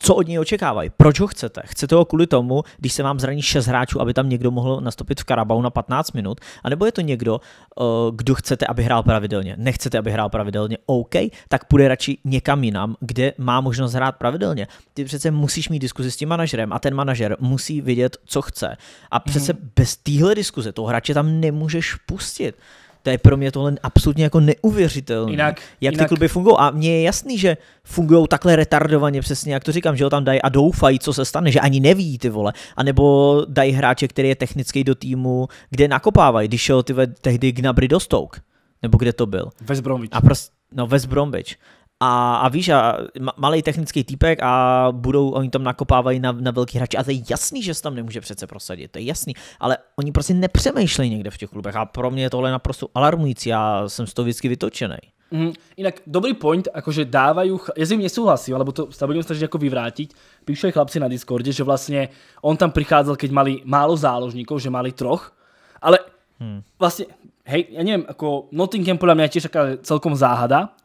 co od něj očekávají. Proč ho chcete? Chcete ho kvůli tomu, když se vám zraní 6 hráčů, aby tam někdo mohl nastoupit v Karabau na 15 minut? A nebo je to někdo, eh, kdo chcete, aby hrál pravidelně? Nechcete, aby hrál pravidelně? OK, tak půjde radši někam jinam, kde má možnost hrát pravidelně. Ty přece musíš mít diskuzi s tím manažerem a ten manažer musí vidět, co chce. A přece mm-hmm. bez téhle diskuze toho hráče tam nemůžeš pustit. To je pro mě tohle absolutně jako neuvěřitelné. Jinak, jak jinak. ty kluby fungují. A mně je jasný, že fungují takhle retardovaně, přesně jak to říkám, že ho tam dají a doufají, co se stane, že ani neví ty vole. A nebo dají hráče, který je technický do týmu, kde nakopávají, když šel ty tehdy Gnabry do Stoke. Nebo kde to byl? Ve Zbromvič. A prostě, no ve Zbromvič a, a víš, a malý technický týpek a budou, oni tam nakopávají na, na velký hráč. a to je jasný, že se tam nemůže přece prosadit, to je jasný, ale oni prostě nepřemýšlejí někde v těch klubech a pro mě je tohle naprosto alarmující, já jsem z toho vždycky vytočený. Mm, inak dobrý point, akože dávajú, ja s im nesúhlasím, alebo to sa budem snažiť ako vyvrátiť, píšu aj chlapci na Discorde, že vlastne on tam prichádzal, keď mali málo záložníkov, že mali troch, ale hmm. vlastne, hej, ja neviem, ako Nottingham podľa mňa je tiež taká celkom záhada,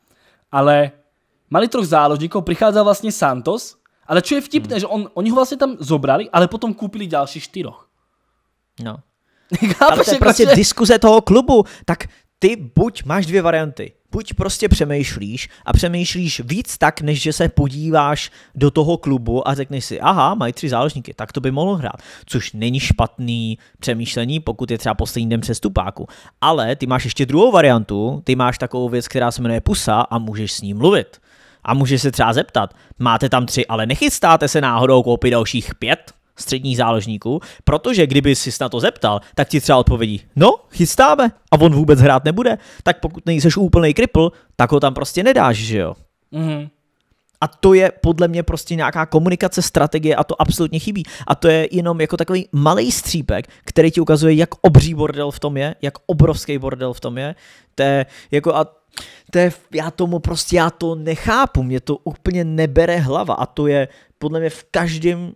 ale mali troch záložníkov, prichádza vlastne Santos, ale čo je vtipné, mm. že on, oni ho vlastne tam zobrali, ale potom kúpili ďalších štyroch. No. ale to je prostě vlastně- diskuze toho klubu. Tak ty buď máš dvě varianty. Buď prostě přemýšlíš a přemýšlíš víc tak, než že se podíváš do toho klubu a řekneš si, aha, mají tři záložníky, tak to by mohlo hrát. Což není špatný přemýšlení, pokud je třeba poslední den přestupáku. Ale ty máš ještě druhou variantu, ty máš takovou věc, která se jmenuje pusa a můžeš s ním mluvit. A může se třeba zeptat, máte tam tři, ale nechystáte se náhodou koupit dalších pět? středních záložníků, protože kdyby si na to zeptal, tak ti třeba odpovědí, no, chystáme a on vůbec hrát nebude, tak pokud nejseš úplný kripl, tak ho tam prostě nedáš, že jo? Mm-hmm. A to je podle mě prostě nějaká komunikace, strategie a to absolutně chybí. A to je jenom jako takový malý střípek, který ti ukazuje, jak obří bordel v tom je, jak obrovský bordel v tom je. To je jako a to je, já tomu prostě, já to nechápu, mě to úplně nebere hlava a to je podle mě v každém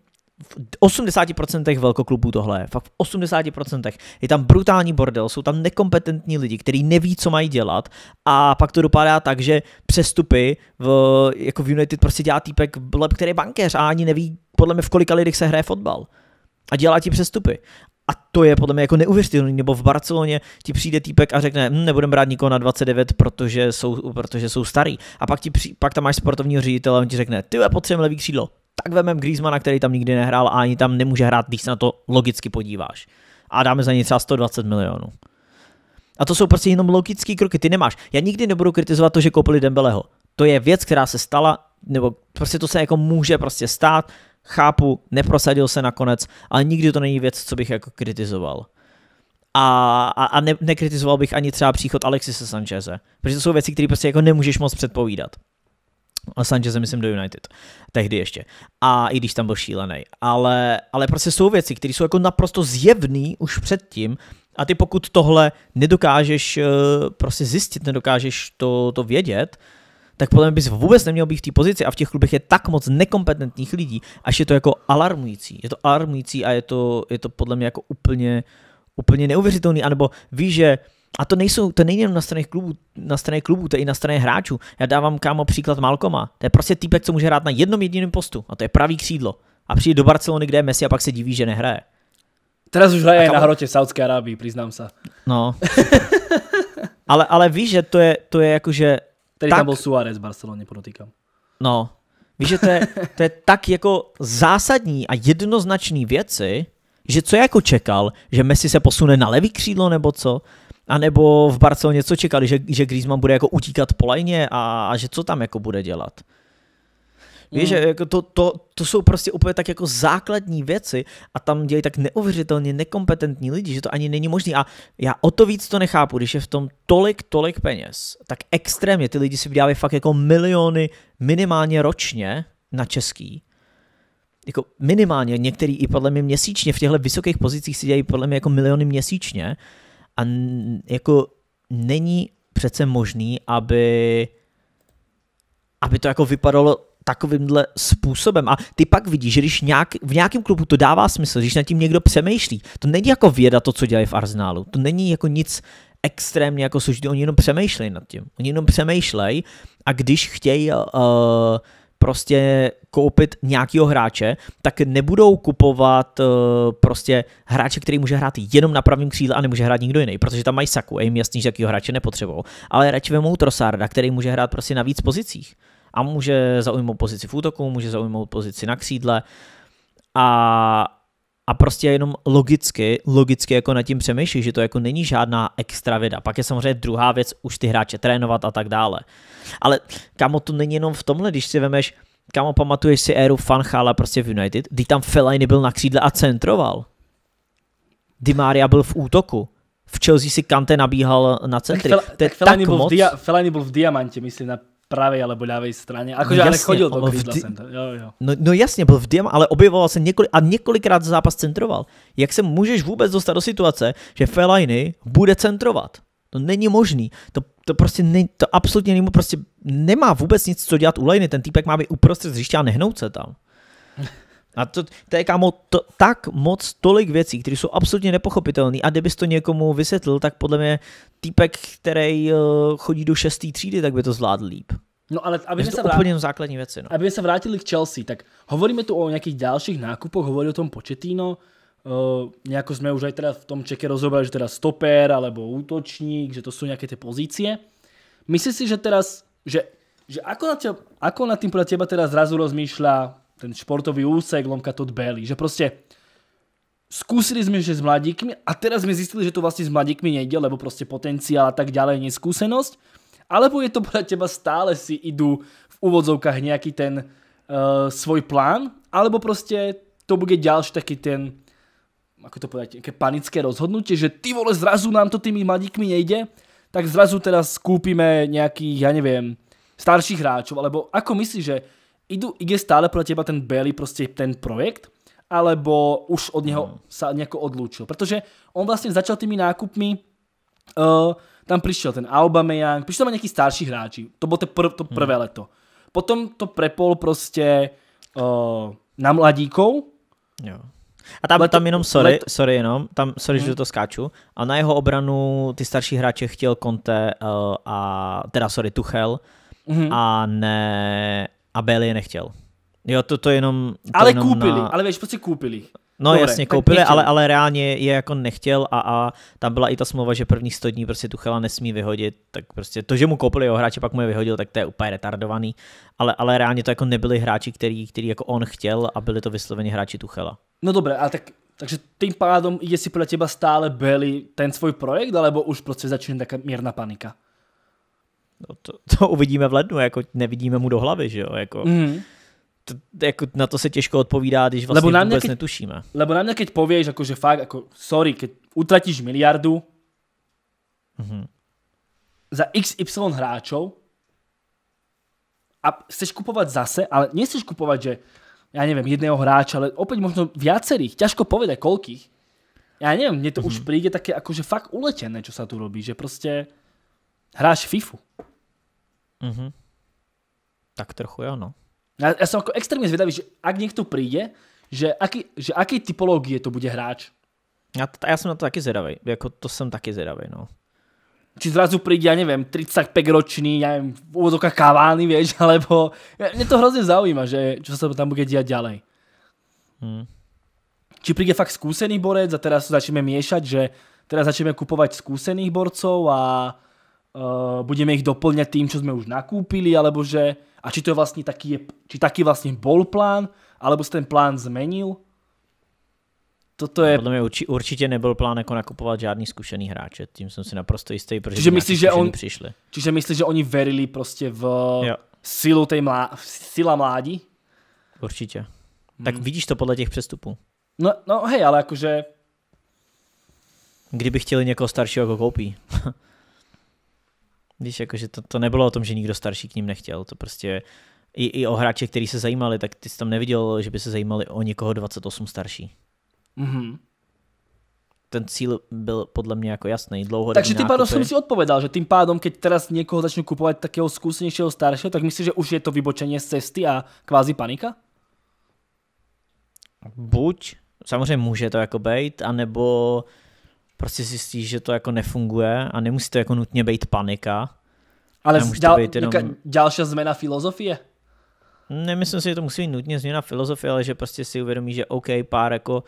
v 80% velkoklubů tohle je, fakt v 80%. Je tam brutální bordel, jsou tam nekompetentní lidi, kteří neví, co mají dělat a pak to dopadá tak, že přestupy v, jako v United prostě dělá týpek, který je bankéř a ani neví, podle mě, v kolika lidech se hraje fotbal a dělá ti přestupy. A to je podle mě jako neuvěřitelné, Nebo v Barceloně ti přijde týpek a řekne, hm, nebudem brát nikoho na 29, protože jsou, protože jsou starý. A pak, ti při, pak tam máš sportovního ředitele a on ti řekne, ty potřebujeme levý křídlo. Tak vemem Griezmana, který tam nikdy nehrál a ani tam nemůže hrát, když se na to logicky podíváš. A dáme za něj třeba 120 milionů. A to jsou prostě jenom logické kroky. Ty nemáš. Já nikdy nebudu kritizovat to, že koupili Dembeleho. To je věc, která se stala, nebo prostě to se jako může prostě stát chápu, neprosadil se nakonec, ale nikdy to není věc, co bych jako kritizoval. A, a, a ne, nekritizoval bych ani třeba příchod Alexise Sancheze, protože to jsou věci, které prostě jako nemůžeš moc předpovídat. A Sancheze myslím, do United. Tehdy ještě. A i když tam byl šílený. Ale, ale prostě jsou věci, které jsou jako naprosto zjevné už předtím. A ty pokud tohle nedokážeš eh, prostě zjistit, nedokážeš to, to vědět, tak podle mě bys vůbec neměl být v té pozici a v těch klubech je tak moc nekompetentních lidí, až je to jako alarmující. Je to alarmující a je to, je to podle mě jako úplně, úplně neuvěřitelný, A nebo víš, že a to, nejsou, to není jenom na straně klubů, na straně klubů, to je i na straně hráčů. Já dávám kámo příklad Malcoma. To je prostě týpek, co může hrát na jednom jediném postu, a to je pravý křídlo. A přijde do Barcelony, kde je Messi a pak se diví, že nehraje. Teraz už hraje na hrotě v Saudské Arábii, přiznám se. No. ale, ale víš, že to je, to je jakože který tak, tam byl Suárez v Barceloně, podotýkám. No, víš, že to je, to je tak jako zásadní a jednoznačný věci, že co jako čekal, že Messi se posune na levý křídlo nebo co? A nebo v Barceloně co čekali, že, že Griezmann bude jako utíkat po lajně a, a že co tam jako bude dělat? Víš, mm. jako to, to, to jsou prostě úplně tak jako základní věci a tam dělají tak neuvěřitelně nekompetentní lidi, že to ani není možné. A já o to víc to nechápu, když je v tom tolik, tolik peněz, tak extrémně ty lidi si vydělávají fakt jako miliony minimálně ročně na český jako minimálně, některý i podle mě měsíčně, v těchto vysokých pozicích si dělají podle mě jako miliony měsíčně a n- jako není přece možný, aby aby to jako vypadalo takovýmhle způsobem. A ty pak vidíš, že když nějak, v nějakém klubu to dává smysl, když nad tím někdo přemýšlí, to není jako věda to, co dělají v Arsenálu, to není jako nic extrémně jako služby, oni jenom přemýšlejí nad tím. Oni jenom přemýšlejí a když chtějí uh, prostě koupit nějakého hráče, tak nebudou kupovat uh, prostě hráče, který může hrát jenom na pravém křídle a nemůže hrát nikdo jiný, protože tam mají saku a jim jasný, že takového hráče nepotřebují. Ale radši vemou Trosarda, který může hrát prostě na víc pozicích a může zaujmout pozici v útoku, může zaujmout pozici na křídle a a prostě jenom logicky, logicky jako nad tím přemýšlí, že to jako není žádná extra věda. Pak je samozřejmě druhá věc, už ty hráče trénovat a tak dále. Ale kamo, to není jenom v tomhle, když si vemeš, kamo, pamatuješ si éru Fanchala prostě v United, kdy tam Fellaini byl na křídle a centroval. Di Maria byl v útoku. V Chelsea si Kante nabíhal na centry. Tak, Fel, tak Fellaini, byl v dia, Fellaini byl v diamantě, myslím, na pravej alebo ľavej strane. Akože no jasne, ale chodil do krídla vždy, sem. Jo, jo. No, no jasne, byl v diem, ale objevoval se několik, a několikrát zápas centroval. Jak se můžeš vůbec dostat do situace, že Fellaini bude centrovat? To není možný. To, to prostě ne, to absolutně nemu prostě nemá vůbec nic co dělat u Lejny. Ten týpek má být uprostřed hřiště a nehnout se tam. A to, to je kámo to, tak moc tolik věcí, které jsou absolutně nepochopitelné. A kdybys to někomu vysvětlil, tak podle mě týpek, který uh, chodí do šestý třídy, tak by to zvládl líp. No ale aby se vrátili, úplně základní věci, no. aby se vrátili k Chelsea, tak hovoríme tu o nějakých dalších nákupoch, hovorí o tom početíno. uh, eh, nějako jsme už aj teda v tom čeke rozobrali, že teda stoper alebo útočník, že to jsou nějaké ty pozície. Myslíš si, že teraz, že, že ako, na tím, ako na tým podľa teba teda zrazu rozmýšľa ten športový úsek, lomka Todd Bailey, že proste skúsili sme, že s mladíkmi a teraz sme zistili, že to vlastne s mladíkmi nejde, lebo proste potenciál a tak ďalej, neskúsenosť, alebo je to pre teba stále si idú v úvodzovkách nejaký ten uh, svoj plán, alebo proste to bude ďalší taký ten ako to povedať, také panické rozhodnutie, že ty vole, zrazu nám to tými mladíkmi nejde, tak zrazu teraz kúpime nejakých, ja neviem, starších hráčov, alebo ako myslíš, že idú, ide stále pro teba ten Bailey, proste ten projekt, alebo už od neho hmm. sa nejako odlúčil. Pretože on vlastne začal tými nákupmi, uh, tam prišiel ten Aubameyang, přišel tam nejakí starší hráči, to bolo to, pr to hmm. prvé hmm. leto. Potom to prepol proste uh, na mladíkov. Jo. A tam, leto, tam jenom, sorry, leto, sorry jenom, tam, sorry, hmm. že to skáču, a na jeho obranu ty starší hráče chtěl Conte uh, a, teda sorry, Tuchel, hmm. a ne a Bale je nechtěl. Jo, to, to jenom... To ale jenom koupili, na... ale víš, prostě koupili. No Dobre, jasně, koupili, ale, ale reálně je jako nechtěl a, a tam byla i ta smlouva, že první 100 dní prostě Tuchela nesmí vyhodit, tak prostě to, že mu koupili jeho hráče, pak mu je vyhodil, tak to je úplně retardovaný, ale, ale reálně to jako nebyli hráči, který, který jako on chtěl a byli to vysloveně hráči Tuchela. No dobré, ale tak takže tím pádom je si pro těba stále byli ten svůj projekt, alebo už prostě začíná taká mírná panika? No to, to uvidíme v lednu, jako nevidíme mu do hlavy, že jo, jako... Mm. To, jako na to se těžko odpovídá, když vlastně lebo nám vůbec keď, netušíme. Lebo nám keď jako že fakt, jako sorry, keď utratíš miliardu mm-hmm. za XY hráčov a chceš kupovat zase, ale nechceš kupovat, že já nevím jedného hráča, ale opět možno viacerých, ťažko povedať koľkých. Já nevím, mně to mm-hmm. už mhm. príde také akože fakt uletené, čo sa tu robí, že prostě. Hráš FIFU. Mm-hmm. Tak trochu jo, no. Já, já jsem jako extrémně zvědavý, že ak někdo přijde, že aký, že aký typologie to bude hráč. Já, já jsem na to taky zvědavý. jako to jsem taky zvědavý, no. Či zrazu príde, já nevím, 35 ročný, já nevím, v úvodokách kavány, vieš, alebo... Mě to hrozně zaujíma, že čo se tam bude dělat ďalej. Hmm. Či príde fakt skúsený borec a teraz začneme miešať, že teraz začneme kupovať skúsených borcov a uh, budeme ich doplňať tým, čo sme už nakúpili, alebo že, a či to vlastne taký je, či taký vlastne bol plán, alebo sa ten plán zmenil? Toto je... Podle mě urči, určitě nebyl plán jako nakupovat žádný zkušený hráče, tím jsem si naprosto jistý, protože čiže myslíš, že on, přišli. Čiže myslíš, že oni verili prostě v jo. sílu tej mlá, síla mládí? Určitě. Hmm. Tak hmm. vidíš to podle těch přestupů. No, no hej, ale jakože... Kdyby chtěli někoho staršího, jako koupí. Víš, jakože to, to nebylo o tom, že nikdo starší k ním nechtěl, to prostě i, i o hráče, který se zajímali, tak ty jsi tam neviděl, že by se zajímali o někoho 28 starší. Mhm. Ten cíl byl podle mě jako jasný, dlouho. Takže tím pádom jsem si odpovedal, že tím pádom, keď teraz někoho začnu kupovat takého zkušenějšího staršího, tak myslíš, že už je to vybočení z cesty a kvázi panika? Buď, samozřejmě může to jako být, anebo uh, prostě zjistíš, že to jako nefunguje a nemusí to jako nutně být panika. Ale děl, být jenom... změna filozofie? Nemyslím si, že to musí být nutně změna filozofie, ale že prostě si uvědomí, že OK, pár jako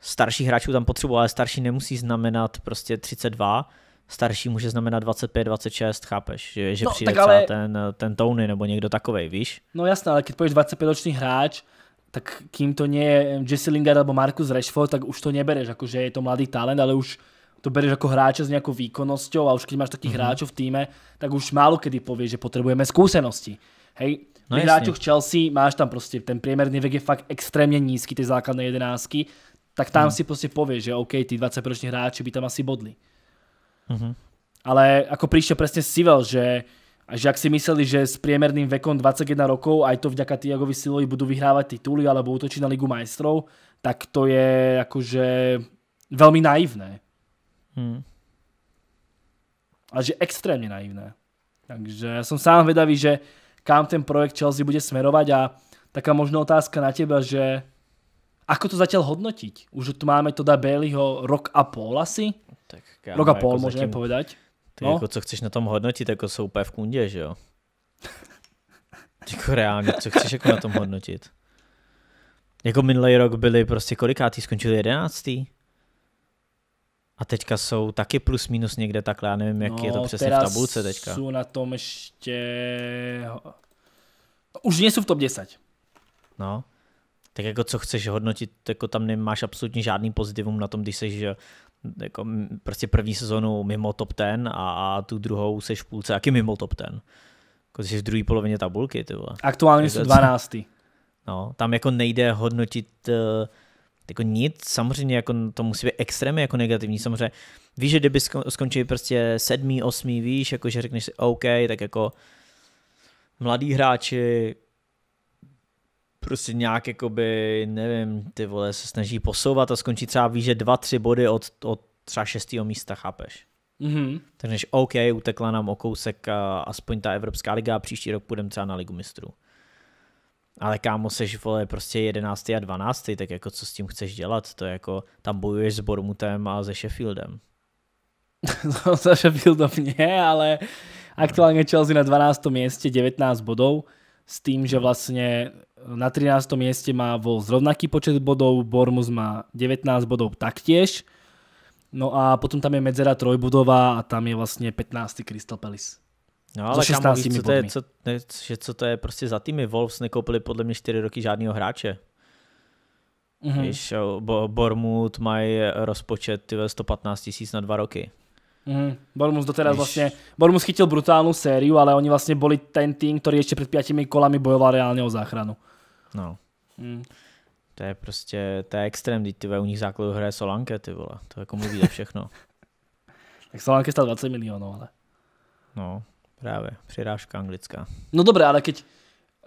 starších hráčů tam potřebuje, ale starší nemusí znamenat prostě 32, starší může znamenat 25, 26, chápeš? Že, že no, přijde ale... ten, ten Tony nebo někdo takovej, víš? No jasné, ale když půjdeš 25 ročný hráč, tak kým to nie je eh, Jesse Lingard alebo Marcus Rashford, tak už to nebereš, akože je to mladý talent, ale už to bereš ako hráča s nejakou výkonnosťou a už keď máš takých mm-hmm. hráčov v týme, tak už málo kedy povieš, že potrebujeme skúsenosti. Hej, no pri hráčoch Chelsea máš tam proste, ten priemerný vek je fakt extrémne nízky, tej základnej jedenásky, tak tam mm. si proste povieš, že OK, tí 20-roční hráči by tam asi bodli. Mm-hmm. Ale ako prišiel presne Sivel, že a že ak si mysleli, že s priemerným vekom 21 rokov, aj to vďaka Tiagovi Silovi budú vyhrávať tituly alebo útočiť na Ligu majstrov, tak to je akože veľmi naivné. Hmm. Ale že extrémne naivné. Takže ja som sám vedavý, že kam ten projekt Chelsea bude smerovať a taká možná otázka na teba, že ako to zatiaľ hodnotiť? Už tu máme Toda Baileyho rok a pól asi? Tak, kámo, rok a pol, jako môžeme zatím, povedať. Ty no. jako co chceš na tom hodnotit, jako jsou úplně v kundě, že jo? jako reálně, co chceš jako na tom hodnotit? Jako minulý rok byli prostě kolikátý, skončili jedenáctý. A teďka jsou taky plus minus někde takhle, já nevím, jak no, je to no, přesně v tabulce teďka. jsou na tom ještě... Už nejsou v top 10. No, tak jako co chceš hodnotit, jako tam nemáš absolutně žádný pozitivum na tom, když jsi jako prostě první sezonu mimo top ten a, a tu druhou seš v půlce jaký mimo top ten. Jako jsi v druhé polovině tabulky. Ty vole. Aktuálně jsou 12. No, tam jako nejde hodnotit uh, jako nic, samozřejmě jako to musí být extrémně jako negativní, samozřejmě víš, že kdyby skončili prostě sedmý, osmý, víš, jako že řekneš si OK, tak jako mladí hráči, prostě nějak jakoby, nevím, ty vole, se snaží posouvat a skončí třeba víš, že dva, tři body od, od třeba šestého místa, chápeš? Mm-hmm. Takže než OK, utekla nám o kousek a aspoň ta Evropská liga a příští rok půjdeme třeba na ligu mistrů. Ale kámo, seš vole prostě 11. a 12. tak jako co s tím chceš dělat? To je jako, tam bojuješ s Bormutem a se Sheffieldem. no, za Sheffieldom mě, ale aktuálně Chelsea na 12. městě 19 bodů s tím, že no. vlastně na 13. mieste má Wolves rovnaký počet bodov, Bormus má 19 bodov taktiež. No a potom tam je medzera trojbudová a tam je vlastně 15. Crystal Palace. No ale so kamo, co, to je, co, ne, že co to je prostě za týmy? Wolves nekoupili podle mě 4 roky žádného hráče. Mm-hmm. Víš, bo, Bormut mají rozpočet tyve, 115 tisíc na dva roky. Mm-hmm. Bormus doteraz Víš... vlastně, Bormus chytil brutálnu sériu, ale oni vlastně byli ten tým, který ještě před 5 kolami bojoval reálně o záchranu. No. Mm. To je prostě, to je extrém, ty u nich základu hraje Solanke, ty vole, to jako mluví za všechno. tak Solanke stál 20 milionů, ale. No, právě, přirážka anglická. No dobré, ale keď,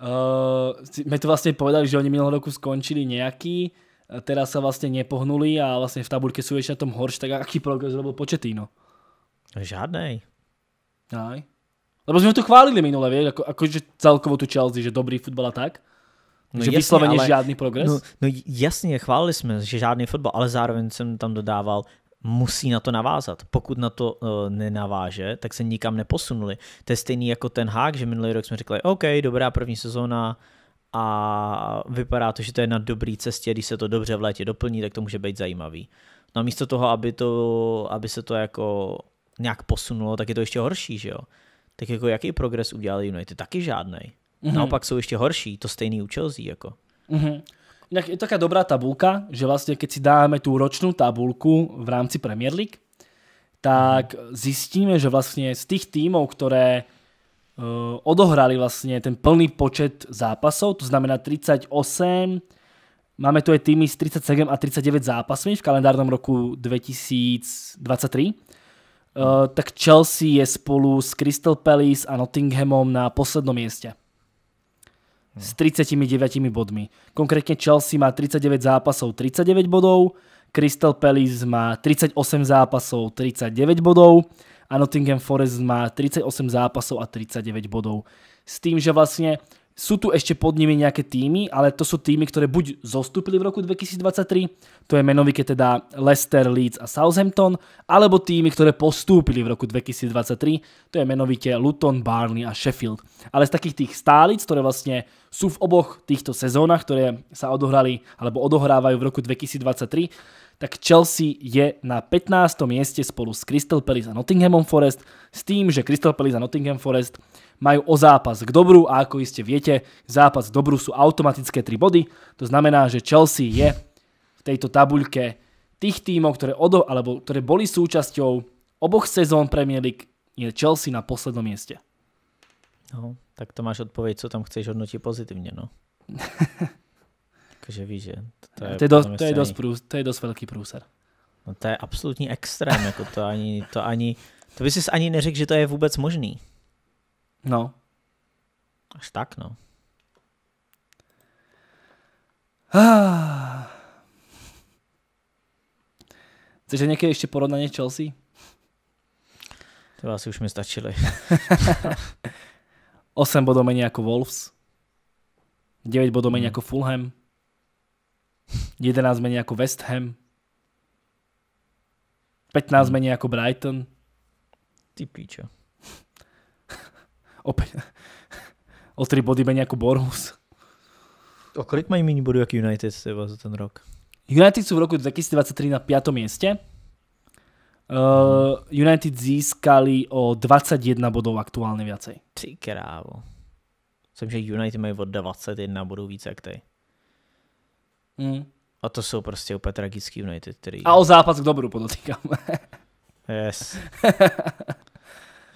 uh, eh, my to vlastně povedali, že oni minulého roku skončili nějaký, eh, teda se vlastně nepohnuli a vlastně v tabulce sú ještě na tom horš, tak jaký progres robil Početíno? Žádnej. Aj. Lebo jsme to chválili minule, vieš, jako, že celkovo tu Chelsea, že dobrý futbal a tak. No že jasně, vysloveně ale, žádný progres? No, no jasně, chválili jsme, že žádný fotbal, ale zároveň jsem tam dodával, musí na to navázat. Pokud na to uh, nenaváže, tak se nikam neposunuli. To je stejný jako ten hák, že minulý rok jsme řekli, OK, dobrá první sezóna a vypadá to, že to je na dobré cestě, když se to dobře v létě doplní, tak to může být zajímavý. No a místo toho, aby, to, aby se to jako nějak posunulo, tak je to ještě horší, že jo? Tak jako jaký progres udělali United? Taky žádný. Mm-hmm. Naopak jsou ještě horší, to stejný u Chelsea. Jako. Mm-hmm. Inak je taká dobrá tabulka, že vlastně keď si dáme tu ročnú tabulku v rámci Premier League, tak zistíme, že vlastně z tých týmov, ktoré uh, e, odohrali vlastně ten plný počet zápasov, to znamená 38, máme tu aj týmy s 37 a 39 zápasmi v kalendárnom roku 2023, uh, e, tak Chelsea je spolu s Crystal Palace a Nottinghamom na poslednom mieste s 39 bodmi. Konkrétne Chelsea má 39 zápasov, 39 bodov, Crystal Palace má 38 zápasov, 39 bodov a Nottingham Forest má 38 zápasov a 39 bodov. S tým, že vlastne Sú tu ešte pod nimi nejaké týmy, ale to sú týmy, ktoré buď zostúpili v roku 2023, to je menovike teda Leicester, Leeds a Southampton, alebo týmy, ktoré postúpili v roku 2023, to je menovite Luton, Barney a Sheffield. Ale z takých tých stálic, ktoré vlastne sú v oboch týchto sezónach, ktoré sa odohrali alebo odohrávajú v roku 2023, tak Chelsea je na 15. mieste spolu s Crystal Palace a Nottinghamom Forest s tým, že Crystal Palace a Nottingham Forest majú o zápas k dobru a ako iste viete, zápas k dobru sú automatické 3 body. To znamená, že Chelsea je v tejto tabuľke tých tímov, ktoré, odo, alebo, ktoré boli súčasťou oboch sezón Premier League, je Chelsea na poslednom mieste. No, tak to máš odpoveď, co tam chceš hodnotiť pozitivně, no. Jakože víš, že to je, to je, do, to je, dost, průs, to je dost velký průser. No to je absolutní extrém, jako to ani, to ani, to bys ani neřekl, že to je vůbec možný. No. Až tak, no. Ah. Chceš někdy ještě porovnaně Chelsea? To asi už mi stačili. Osm bodů méně jako Wolves. 9 bodů méně hmm. jako Fulham. 11 menej ako West Ham, 15 hmm. menej ako Brighton. Ty píčo. Opäť o 3 body menej ako Borus. O kolik mají mini body ako United třeba za ten rok? United sú v roku 2023 na 5. mieste. Eh, United získali o 21 bodů aktuálně viacej. Ty krávo. Myslím, že United mají o 21 bodů více jak ty. Mm. A to jsou prostě úplně tragický United, který... A o zápas k dobru podotýkám. yes.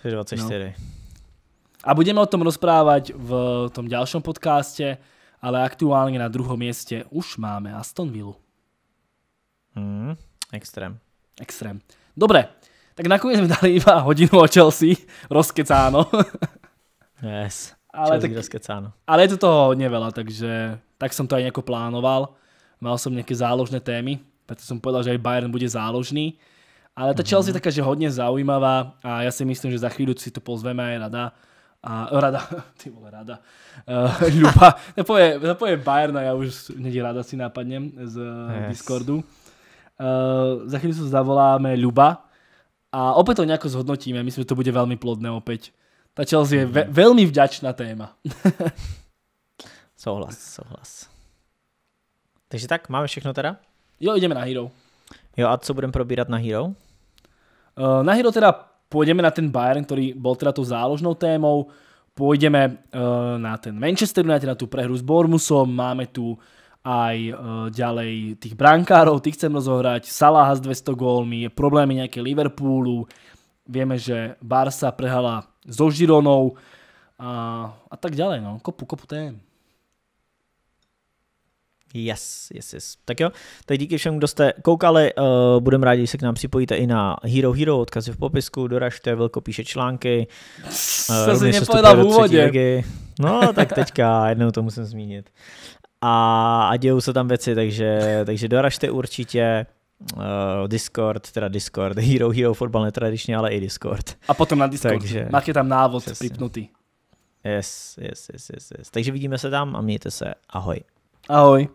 24. No. A budeme o tom rozprávať v tom ďalšom podcaste, ale aktuálně na druhom mieste už máme Aston Villa. Mm, extrém. Extrém. Dobre, tak nakonec sme dali iba hodinu o Chelsea, rozkecáno. yes, ale tak, Ale je to toho hodně neveľa, takže tak jsem to aj nějak plánoval mal som nejaké záložné témy, preto som povedal, že aj Bayern bude záložný. Ale ta Chelsea je mhm. taká, že hodně zaujímavá a já si myslím, že za chvíli si to pozveme aj rada. A rada, ty vole, rada. Uh, Ľuba, nepoje, Bayern a já už někdy rada si nápadnem z eh, yes. Discordu. Uh, za chvíli sa zavoláme Ľuba a opět to nejako zhodnotíme. Myslím, že to bude velmi plodné opět. Ta Chelsea je ve mhm. velmi vďačná téma. souhlas, souhlas. Takže tak, máme všechno teda? Jo, jdeme na Hero. Jo, a co budeme probírat na Hero? Uh, na Hero teda půjdeme na ten Bayern, který bol teda tou záložnou témou, Půjdeme uh, na ten Manchester United, na tu prehru s Bormusom, máme tu aj uh, ďalej tých brankárov, tých chcem rozohrať, Salah s 200 gólmi, problémy nejaké Liverpoolu, vieme, že Barca prehala so Žironou a, a tak ďalej, no, kopu, kopu tém. Yes, yes, yes. Tak jo, tak díky všem, kdo jste koukali, uh, budeme rádi, když se k nám připojíte i na Hero Hero, odkazy v popisku, doražte, velko píše články. Uh, se mě v úvodě. No, tak teďka, jednou to musím zmínit. A, a dějou se tam věci, takže, takže doražte určitě. Uh, Discord, teda Discord, Hero Hero fotbal netradičně, ale i Discord. A potom na Discord, takže, máte tam návod přesně. připnutý. Yes, yes, yes, yes, yes. Takže vidíme se tam a mějte se. Ahoj. Ahoj.